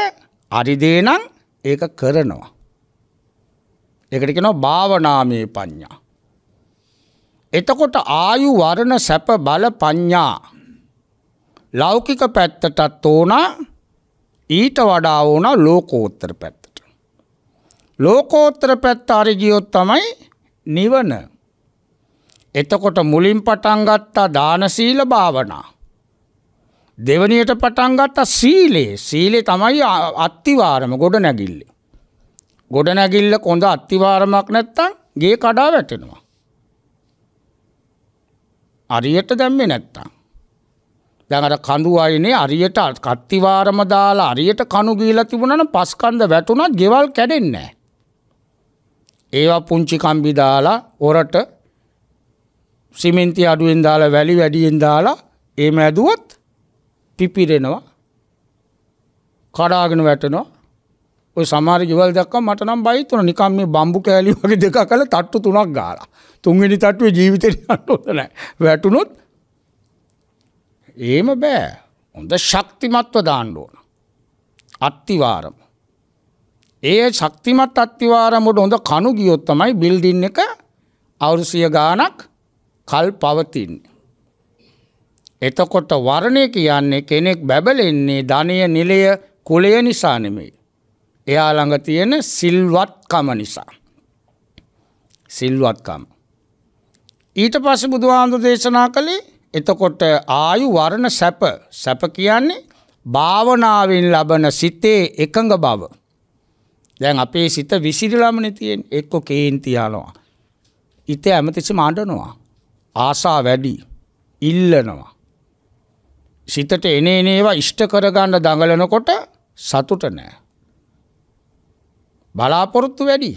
අරිදේනං ඒක කරනවා. එකට කෙනවා භාවනාමය පඤ්ඥා. එතකොට ආයු වරණ සැප බල පඤ්ඥා ලෞකික පැත්තටත් ඕන ඊට වඩා ඕන ලෝකෝත්තර පැත්තට. ලෝකෝත්තර පැත්ත අරිගියොත් තමයි නිවන. එතකොට මුලින් පටන්ගත්තා දානසීල භාවනා දෙවනියට පටන් ගත්ත සීලේ සීලේ තමයි අත්තිවාරම ගොඩ නැගිල්ල. ගොඩ නැගිල්ල කොඳ අත්තිවාරමක් නැත්තං ගේ කඩා වැටෙනවා. අරියට දැම්මේ නැත්තං. දැඟට කඳු අයිනේ අරියට කත්තිවාරම දාලා අරියට කණු ගීලා තිබුණන පස්කන්ද වැටුණත් ගෙවල් කැඩෙන්නේ. ඒවා පුංචි කම්බි දාලා ඔරට සිමෙන්ති අඩුවෙන් දාලා වැලි වැඩියෙන් දාලා ඒ මැදුවත් පිපිරෙනවා කඩාගෙන වැටනවා ඔය සමාර ගෙවල් දක්ක මට නම් බයිතුන නිකම් මේ බම්බු කෑලි වගේ දෙක කල තට්ටු තුනක් ගාලා තුන්වෙනි තට්ටුවේ ජීවිතේට අටොත නැහැ වැටුනොත් ඒම බෑ හොඳ ශක්තිමත්ව දාන්න ඕන අත්තිවාරම ඒ ශක්තිමත් අත්තිවාරමට හොඳ කණු ගියොත් තමයි බිල්ඩින් එක අවුරුසිය ගානක් කල් පවතින්නේ එතකොට වර්ණය කියන්නේ කෙනෙක් බැබලෙන්නේ ධනය නිලය කුලය නිසා නෙමෙයි. එයා ළඟ තියෙන සිල්වත්කම නිසා. සිල්වත්කම. ඊට පස්සේ බුදුහාමුදුර දේශනා කළේ එතකොට ආයු වර්ණ සැප සැප කියන්නේ භාවනාවෙන් ලබන සිතේ එකඟ බව. දැන් අපේ සිත විසිරිලාමනේ තියෙන එක්ක කේන්ති යනවා. ඉත ඇමතිස්සම අඬනවා. ආසා වැඩි. ඉල්ලනවා. සිතට එන එන ඒවා ඉෂ්ට කරගන්න දඟලනකොට සතුට නෑ. බලාපොරොත්තු වැඩි.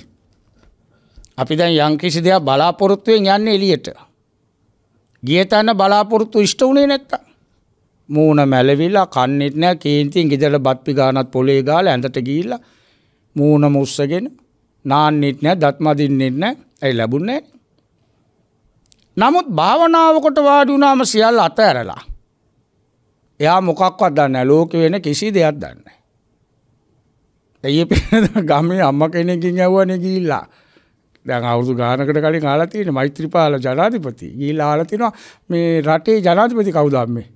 අපි දැන් යම්කිසි දෙයක් බලාපොරොත්තුවෙන් යන්නේ එළියට. ගිය තැන බලාපොරොත්තු ඉෂ්ට වුණේ නැත්තම්. මූණ මැලවිලා කන්නෙත් නෑ කේන්තියෙන් ගෙදර බත් පිගානත් පොලේ ගාලා ඇඳට ගිහිල්ලා මූණ මුස්සගෙන නාන්නෙත් නෑ දත් මදින්නෙත් නෑ ඇයි ලැබුණේ නමුත් භාවනාවකට වාඩි වුණාම සියල්ල අතහැරලා එයා මොකක්වත් දන්න ලෝක වෙන කිසි දෙයක් දන්න. ඇයි පෙන ගමේ අම්ම කෙනෙකින් ඇවුවන ගිල්ලා දැන් අවුදු ගානකට කලින් ආලතින මෛත්‍රපාල ජනාධිපති ගීල් ආලතිනවා මේ රටේ ජනාධිපති කවුදම් මේ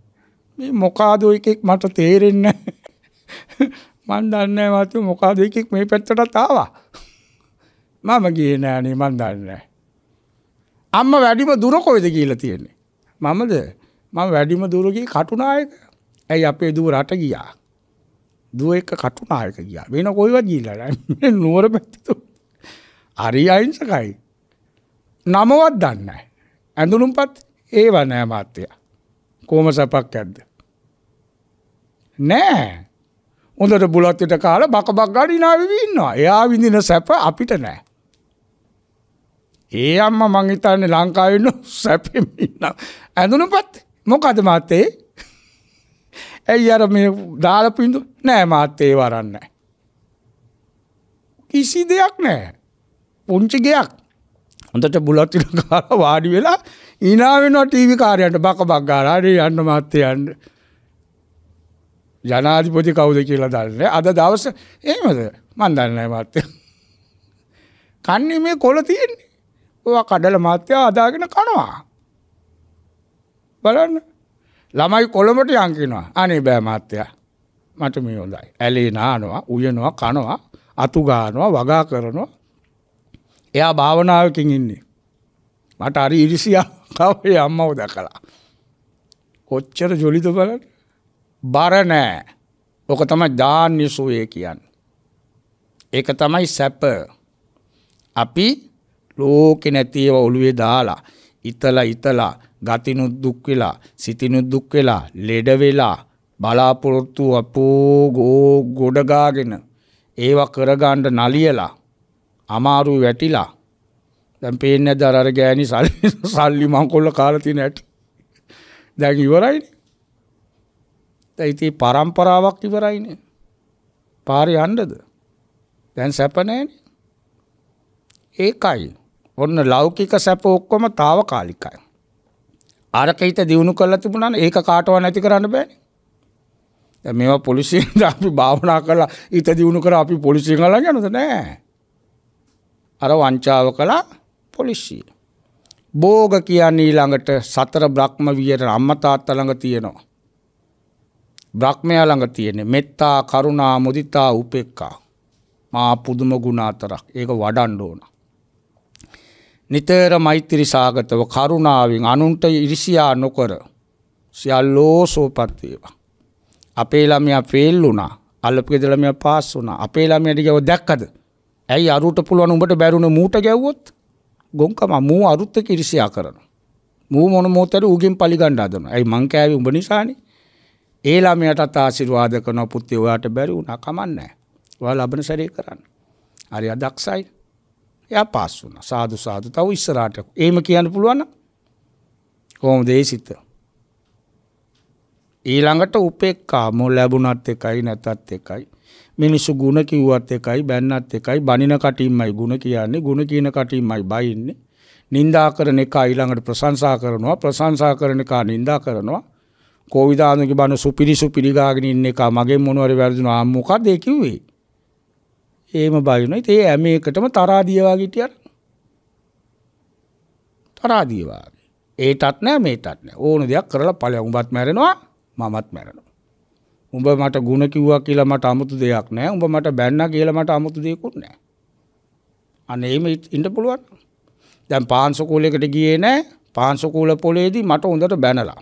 මේ මොකාදෝ එකෙක් මට තේරෙන්න මන් දන්න මතු මොකාද එකෙක් මේ පැත්තට තාවා මම ගිය නෑනේ මන් දන්න අම්ම වැඩිම දුර කොයිද කියලා තියෙන්නේ මමද මම වැඩිම දුරගී කටුනායක ඇයි අපේ දුව රට ගියා. දුව එක කටුනායක ගියා. වෙන කොයිවත් ගිහිල්ලා නැහැ. නුවර පැත්තේ හරි අහිංසකයි. නමවත් දන්නේ නැහැ. ඇඳුනුම්පත් ඒව නෑ මාත්‍යා. කොහොම සපක් ඇද්ද? නෑ. හොඳට බුලත් පිට කාලා බක බක ගාලා ඉනාවි ඉන්නවා. එයා විඳින සැප අපිට නෑ. ඒ අම්මා මං හිතන්නේ ලංකාවේ ඉන්න සැපෙම ඉන්නවා. ඇඳුනුම්පත් මොකද මාතේ? ඇයි අර මේ දාලා පිඳු නෑ මාත් ඒව අරන් නෑ. කිසි දෙයක් නෑ. පුංචි ගෙයක්. හොඳට බුලත් ඉල කාලා වාඩි වෙලා ඊනා වෙනවා ටීවී කාර්යයට බක බක් ගාලා හරි යන්න මාත් යන්න. ජනාධිපති කවුද කියලා දන්නේ අද දවස එහෙමද මන් දන්නේ නැහැ මාත්‍ය. කන්නේ මේ කොළ තියෙන්නේ. ඔවා කඩලා මාත්‍ය අදාගෙන කනවා. බලන්න. ළමයි කොළඹට යංකිනවා අනේ බෑ මාත්‍යයා මට මේ හොඳයි. ඇලේ නානවා උයනවා කනවා අතුගානවා වගා කරනවා එයා භාවනාවකින් ඉන්නේ. මට අරි ඉරිසියාකාවේ අම්මව දැකලා. කොච්චර ජොලිද බලන්න බර නෑ ඕක තමයි ධාන්‍ය සුවය කියන්නේ. ඒක තමයි සැප. අපි ලෝකේ නැති ඒවා ඔළුවේ දාලා ඉතලා ඉතලා ගතිනුත් දුක් වෙලා සිතිනුත් දුක් වෙලා ලෙඩ වෙලා බලාපොරොත්තු අපෝ ගෝ ගොඩ ගාගෙන ඒවා කරගන්න නලියලා අමාරු වැටිලා දැන් පේන්නේ නැද්ද අර අර ගෑණි සල්ලි සල්ලි මංකොල්ල කාලා තියෙන ඇටි දැන් ඉවරයිනේ දැන් ඉතින් පරම්පරාවක් ඉවරයිනේ පාරේ යන්නද දැන් සැප නැහැනේ ඒකයි ඔන්න ලෞකික සැප ඔක්කොම తాවකාලිකයි අරකහිත දියුණු කල්ල තිබුණන ඒක කාටව නැති කරන්න බෑ මේවා පොලිසින් අපි භාවනා කරලා හිත දියුණු කර අපි පොලිසිං කලා ගැනද නෑ අර වංචාව කලා පොලිසිය බෝග කියන්නේ ළඟට සතර බ්‍රහ්ම වියට අම්මතාත්ත ළඟ තියෙනවා බ්‍රහ්මයා ළඟ තියෙන මෙත්තා කරුණා මුදිතා උපෙක්කා මා පුදුම ගුණ අතරක් ඒක වඩන්න ඕන නිතර මෛත්‍රී සාගතව කරුණාවෙන් අනුන්ට ඉරිසියා නොකර සියල්ලෝ සෝපත් වේවා. අපේ ළමයා ෆේල් වුණා. අල්ලපු ගෙදර ළමයා පාස් වුණා. අපේ ළමයාට ගැව දැක්කද? ඇයි අරුට පුළුවන් උඹට බැරුණ මූට ගැව්වොත්? ගොංකම මූ අරුත් එක්ක ඉරිසියා කරනවා. මූ මොන මොහොතේ ඌගෙන් පලිගන්න හදනවා. ඇයි මං කෑවේ උඹ නිසානේ? ඒ ළමයාටත් ආශිර්වාද කරනවා පුතේ ඔයාට බැරි වුණා කමන්නේ. ඔයාලා ලබන සැරේ කරන්න. හරි අදක්සයි. එයා පාස් වුණා. සාදු සාදු තව ඉස්සරහට. එහෙම කියන්න පුළුවන් කොහොමද ඒ සිත? ඊළඟට උපේක්ඛා මො ලැබුණත් එකයි නැතත් එකයි. මිනිස්සු ಗುಣ කිව්වත් එකයි බැන්නත් එකයි බනින කටින්මයි ಗುಣ කියන්නේ ಗುಣ කියන කටින්මයි බයින්නේ. නින්දා කරන එක ඊළඟට ප්‍රශංසා කරනවා ප්‍රශංසා කරන එක නින්දා කරනවා. කෝවිදානුගේ බන සුපිරි සුපිරි ගාගෙන ඉන්න එක මගේ මොනවර වැරදුනා මොකක්ද ඒ කිව්වේ? ඒම බාගෙනයි ඒ ඇම එකටම තරාදියවාගිටියන් තරාදීවාගේ ඒටත් නෑ මේටත් නෑ ඕන දෙයක් කරලා පල උඹත් මැරෙනවා මමත් මැරෙනවා. උඹ මට ගුණ කිව්වා කියලා මට අමුතු දෙයක් නෑ උඹ මට බැන්න කියලා මට අමුතු දෙයකුත් නෑ. අනේම ඉන්ට පුළුවන් දැන් පාන්සකූලෙකට ගියේ නෑ පාන්සකූල පොලේදී මට හොඳට බැනලා.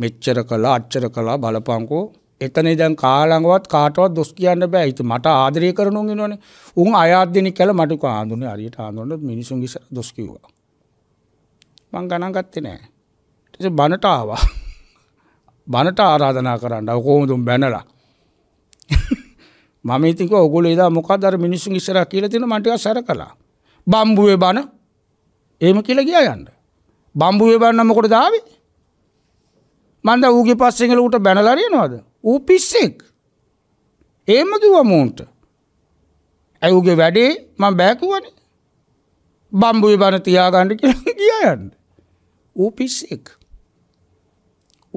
මෙච්චර කලා අච්චර කලා බලපංකෝ එතන දැන් කාලඟවත් කාටවත් දොස් කියන්න බෑ ඉති මට ආදරය කරනුන් ගෙනවනේ උන් අයාධ්‍යනි කැල මටක ආඳුනේ අරියට ආඳුනට මිනිසුන්ගේ දොස්කිව්වා මං ගණන් ගත්තේ නෑ ටස බණට ආවා බණට ආරාධනා කරන්න කොහොමදුම් බැනලා මම ඉතික ඔගුල එදා මොකදර මිනිසුන් ඉස්සර කියල තින මටික සැර කලා බම්බුවේ බණ ඒම කියල ගිය යන්න බම්බුවේ බන්න මොකොට දාවේ මන්ද ඌගේ පස්සෙල ට බැනලරය නොවද ඌ පිස්සෙක්. එහෙම දුව මූන්ට. ඇයි ඌගේ වැඩේ මම බෑකුවනේ. බම්බුයි බන තියාගන්න කියලා ගියා යන්න. ඌ පිස්සෙක්.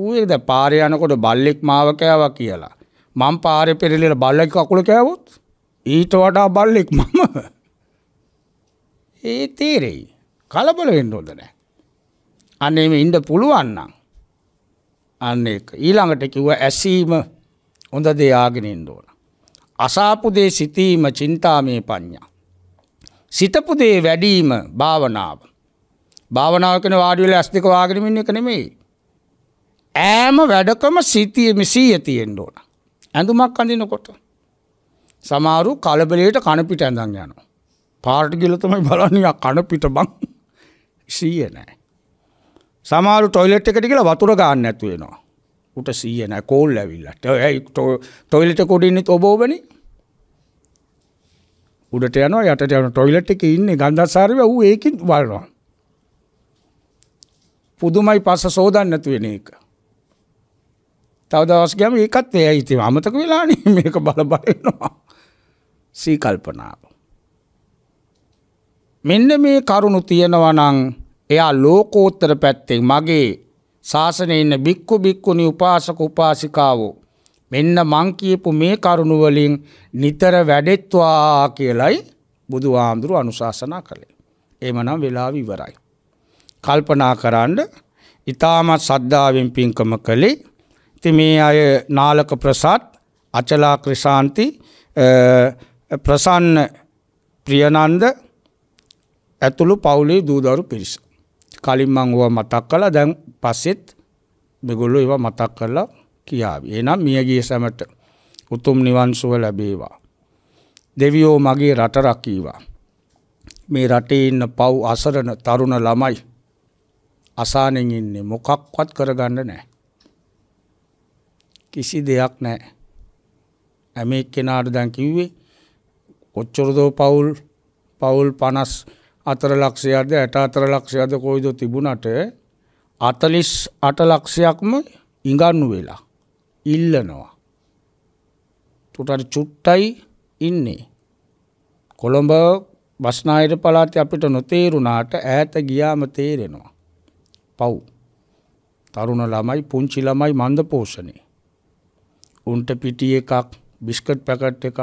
ඌ ඒද පාරේ යනකොට බල්ලෙක් මාව කෑවා කියලා. මං පාරේ පෙරලිලා බල්ලෙක් කකුල කෑවොත් ඊට වඩා බල්ලෙක් මම. ඒ තේරෙයි. කලබල වෙන්න හොඳ නැහැ. අනේ මේ ඉන්න පුළුවන් නම් අන්න එක. ඊළඟට කිව්ව ඇසීම හොඳ දෙයාගෙන ඉන්න ඕන. අසාපු දේ සිතීම චින්තාමේ පඤ්ඤා. සිතපු දේ වැඩිම භාවනාව. භාවනාව කියන වාඩි වෙලා ඇස් දෙක වාගෙන ඉන්න එක නෙමෙයි. ඈම වැඩකම සිතියෙම සීය තියෙන්න ඕන. ඇඳුමක් අඳිනකොට සමහරු කලබලයට කන පිට ඇඳන් යනවා. පාට ගිල තමයි බලන්නේ කන පිට බං සීය නැහැ. සමාරු ටොයිලට් එකට කියලා වතුර ගන්න නැතු වෙනවා. උට සීය නැහැ කෝල් ඇවිල්ලට. ඇයි ටොයිලට් එක උඩින් ඉන්නේ ඔබෝබනේ? උඩට යනවා යටට යන ටොයිලට් එකේ ඉන්නේ ගන්ධස්සාරව ඌ ඒකින් වල්නවා. පුදුමයි පස්ස සෝදන්න නැතු වෙන එක. තව දවස් ගියාම ඒකත් එයි ඉතින් අමතක වෙලානේ මේක බල බල වෙනවා. සීකල්පනාව. මෙන්න මේ කරුණු තියෙනවා නම් එයා ලෝකෝත්තර පැත්තෙන් මගේ ශාසනය ඉන්න බික්කු බික්කුණි උපාසක උපාසිකාවෝ. මෙන්න මං කියපු මේ කරුණුවලින් නිතර වැඩෙත්වා කියලයි බුදු ආමුදුරු අනුශාසනා කළේ. එමනම් වෙලා විවරයි. කල්පනා කරන්න ඉතාමත් සද්ධාවෙන් පින්කම කළේ ති මේ අය නාලක ප්‍රසාත් අචලා ක්‍රෂාන්ති ප්‍රසන්න ප්‍රියනන්ද ඇතුළු පවුලේ දූදරු පිරිස. කලින් මං ඕවා මතක් කළා දැන් පස්සෙත් මේගොල්ලෝ ඒවා මතක් කරලා කියාවි. එහෙනම් මියගිය සැමට උතුම් නිවන් සුව ලැබේවා. දෙවියෝ මගේ රට රකීවා. මේ රටේ ඉන්න පව් අසරණ තරුණ ළමයි අසානෙන් ඉන්නේ මොකක්වත් කරගන්න නැහැ. කිසි දෙයක් නැහැ. හැම එක්කෙනාට දැන් කිව්වේ කොච්චරදෝ පවුල් පවුල් 50 අතර ලක්ෂයද ඇට අතර ලක්ෂයද කොයිද තිබුණට අතලිස් අට ලක්ෂයක්ම ඉඟන්නු වෙලා ඉල්ලනවා. තුටට චුට්ටයි ඉන්නේ. කොළඹ බස්නායට පලාති අපිට නොතේරුණාට ඈත ගියාම තේරෙනවා. පව්. තරුණ ළමයි පුංචි ළමයි මන්ද පෝෂණය. උන්ට පිටිය එකක් බිස්කට් පැකට් එකක්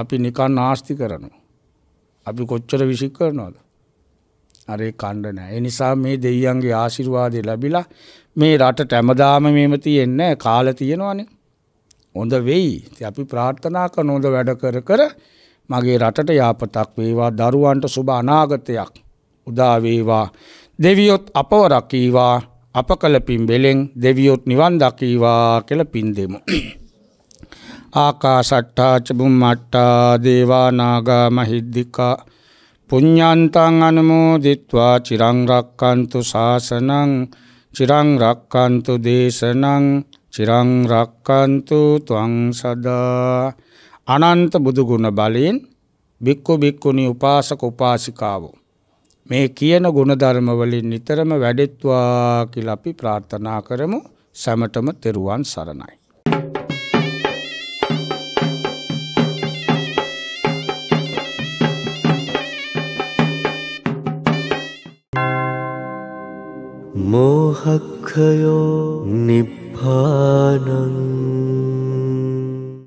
අපි නිකන් නාස්ති කරනවා. අපි කොච්චර විසික් කරනවාද. අරේ කණ්ඩ නෑ. එනිසා මේ දෙයියන්ගේ ආශිර්වාදය ලැබිලා මේ රට ටැමදාම මෙම තියෙන්න කාල තියෙනවානේ. හොඳ වෙයි. අපි ප්‍රාර්ථනා කරන හොඳ වැඩ කර කර මගේ රටට යාපතක් වේවා දරුවන්ට සුබ අනාගතයක් උදා වේවා. දෙවියොත් අපව රකීවා අප කළ පින් බෙලෙන් දෙවියොත් නිවන් දකීවා කියලා පින් දෙමු. ආකාසට්ටා චබුම්මට්ටා දේවානාගා මහිද්දිිකා පුඤ්ඥන්තං අනමෝදිත්වා චිරංරක්කන්තු ශාසනං චිරංරක්කන්තු දේශනං චිරංරක්කන්තු තුවං සදා අනන්ත බුදුගුණ බලයෙන් බික්කු බික්කුණි උපාසක උපාසිකාවෝ. මේ කියන ගුණධර්මවලින් නිතරම වැඩෙත්වා කිලපි ප්‍රාර්ථනා කරමු සැමටම තෙරුවන් සරණයි. मोहखयो निभानम्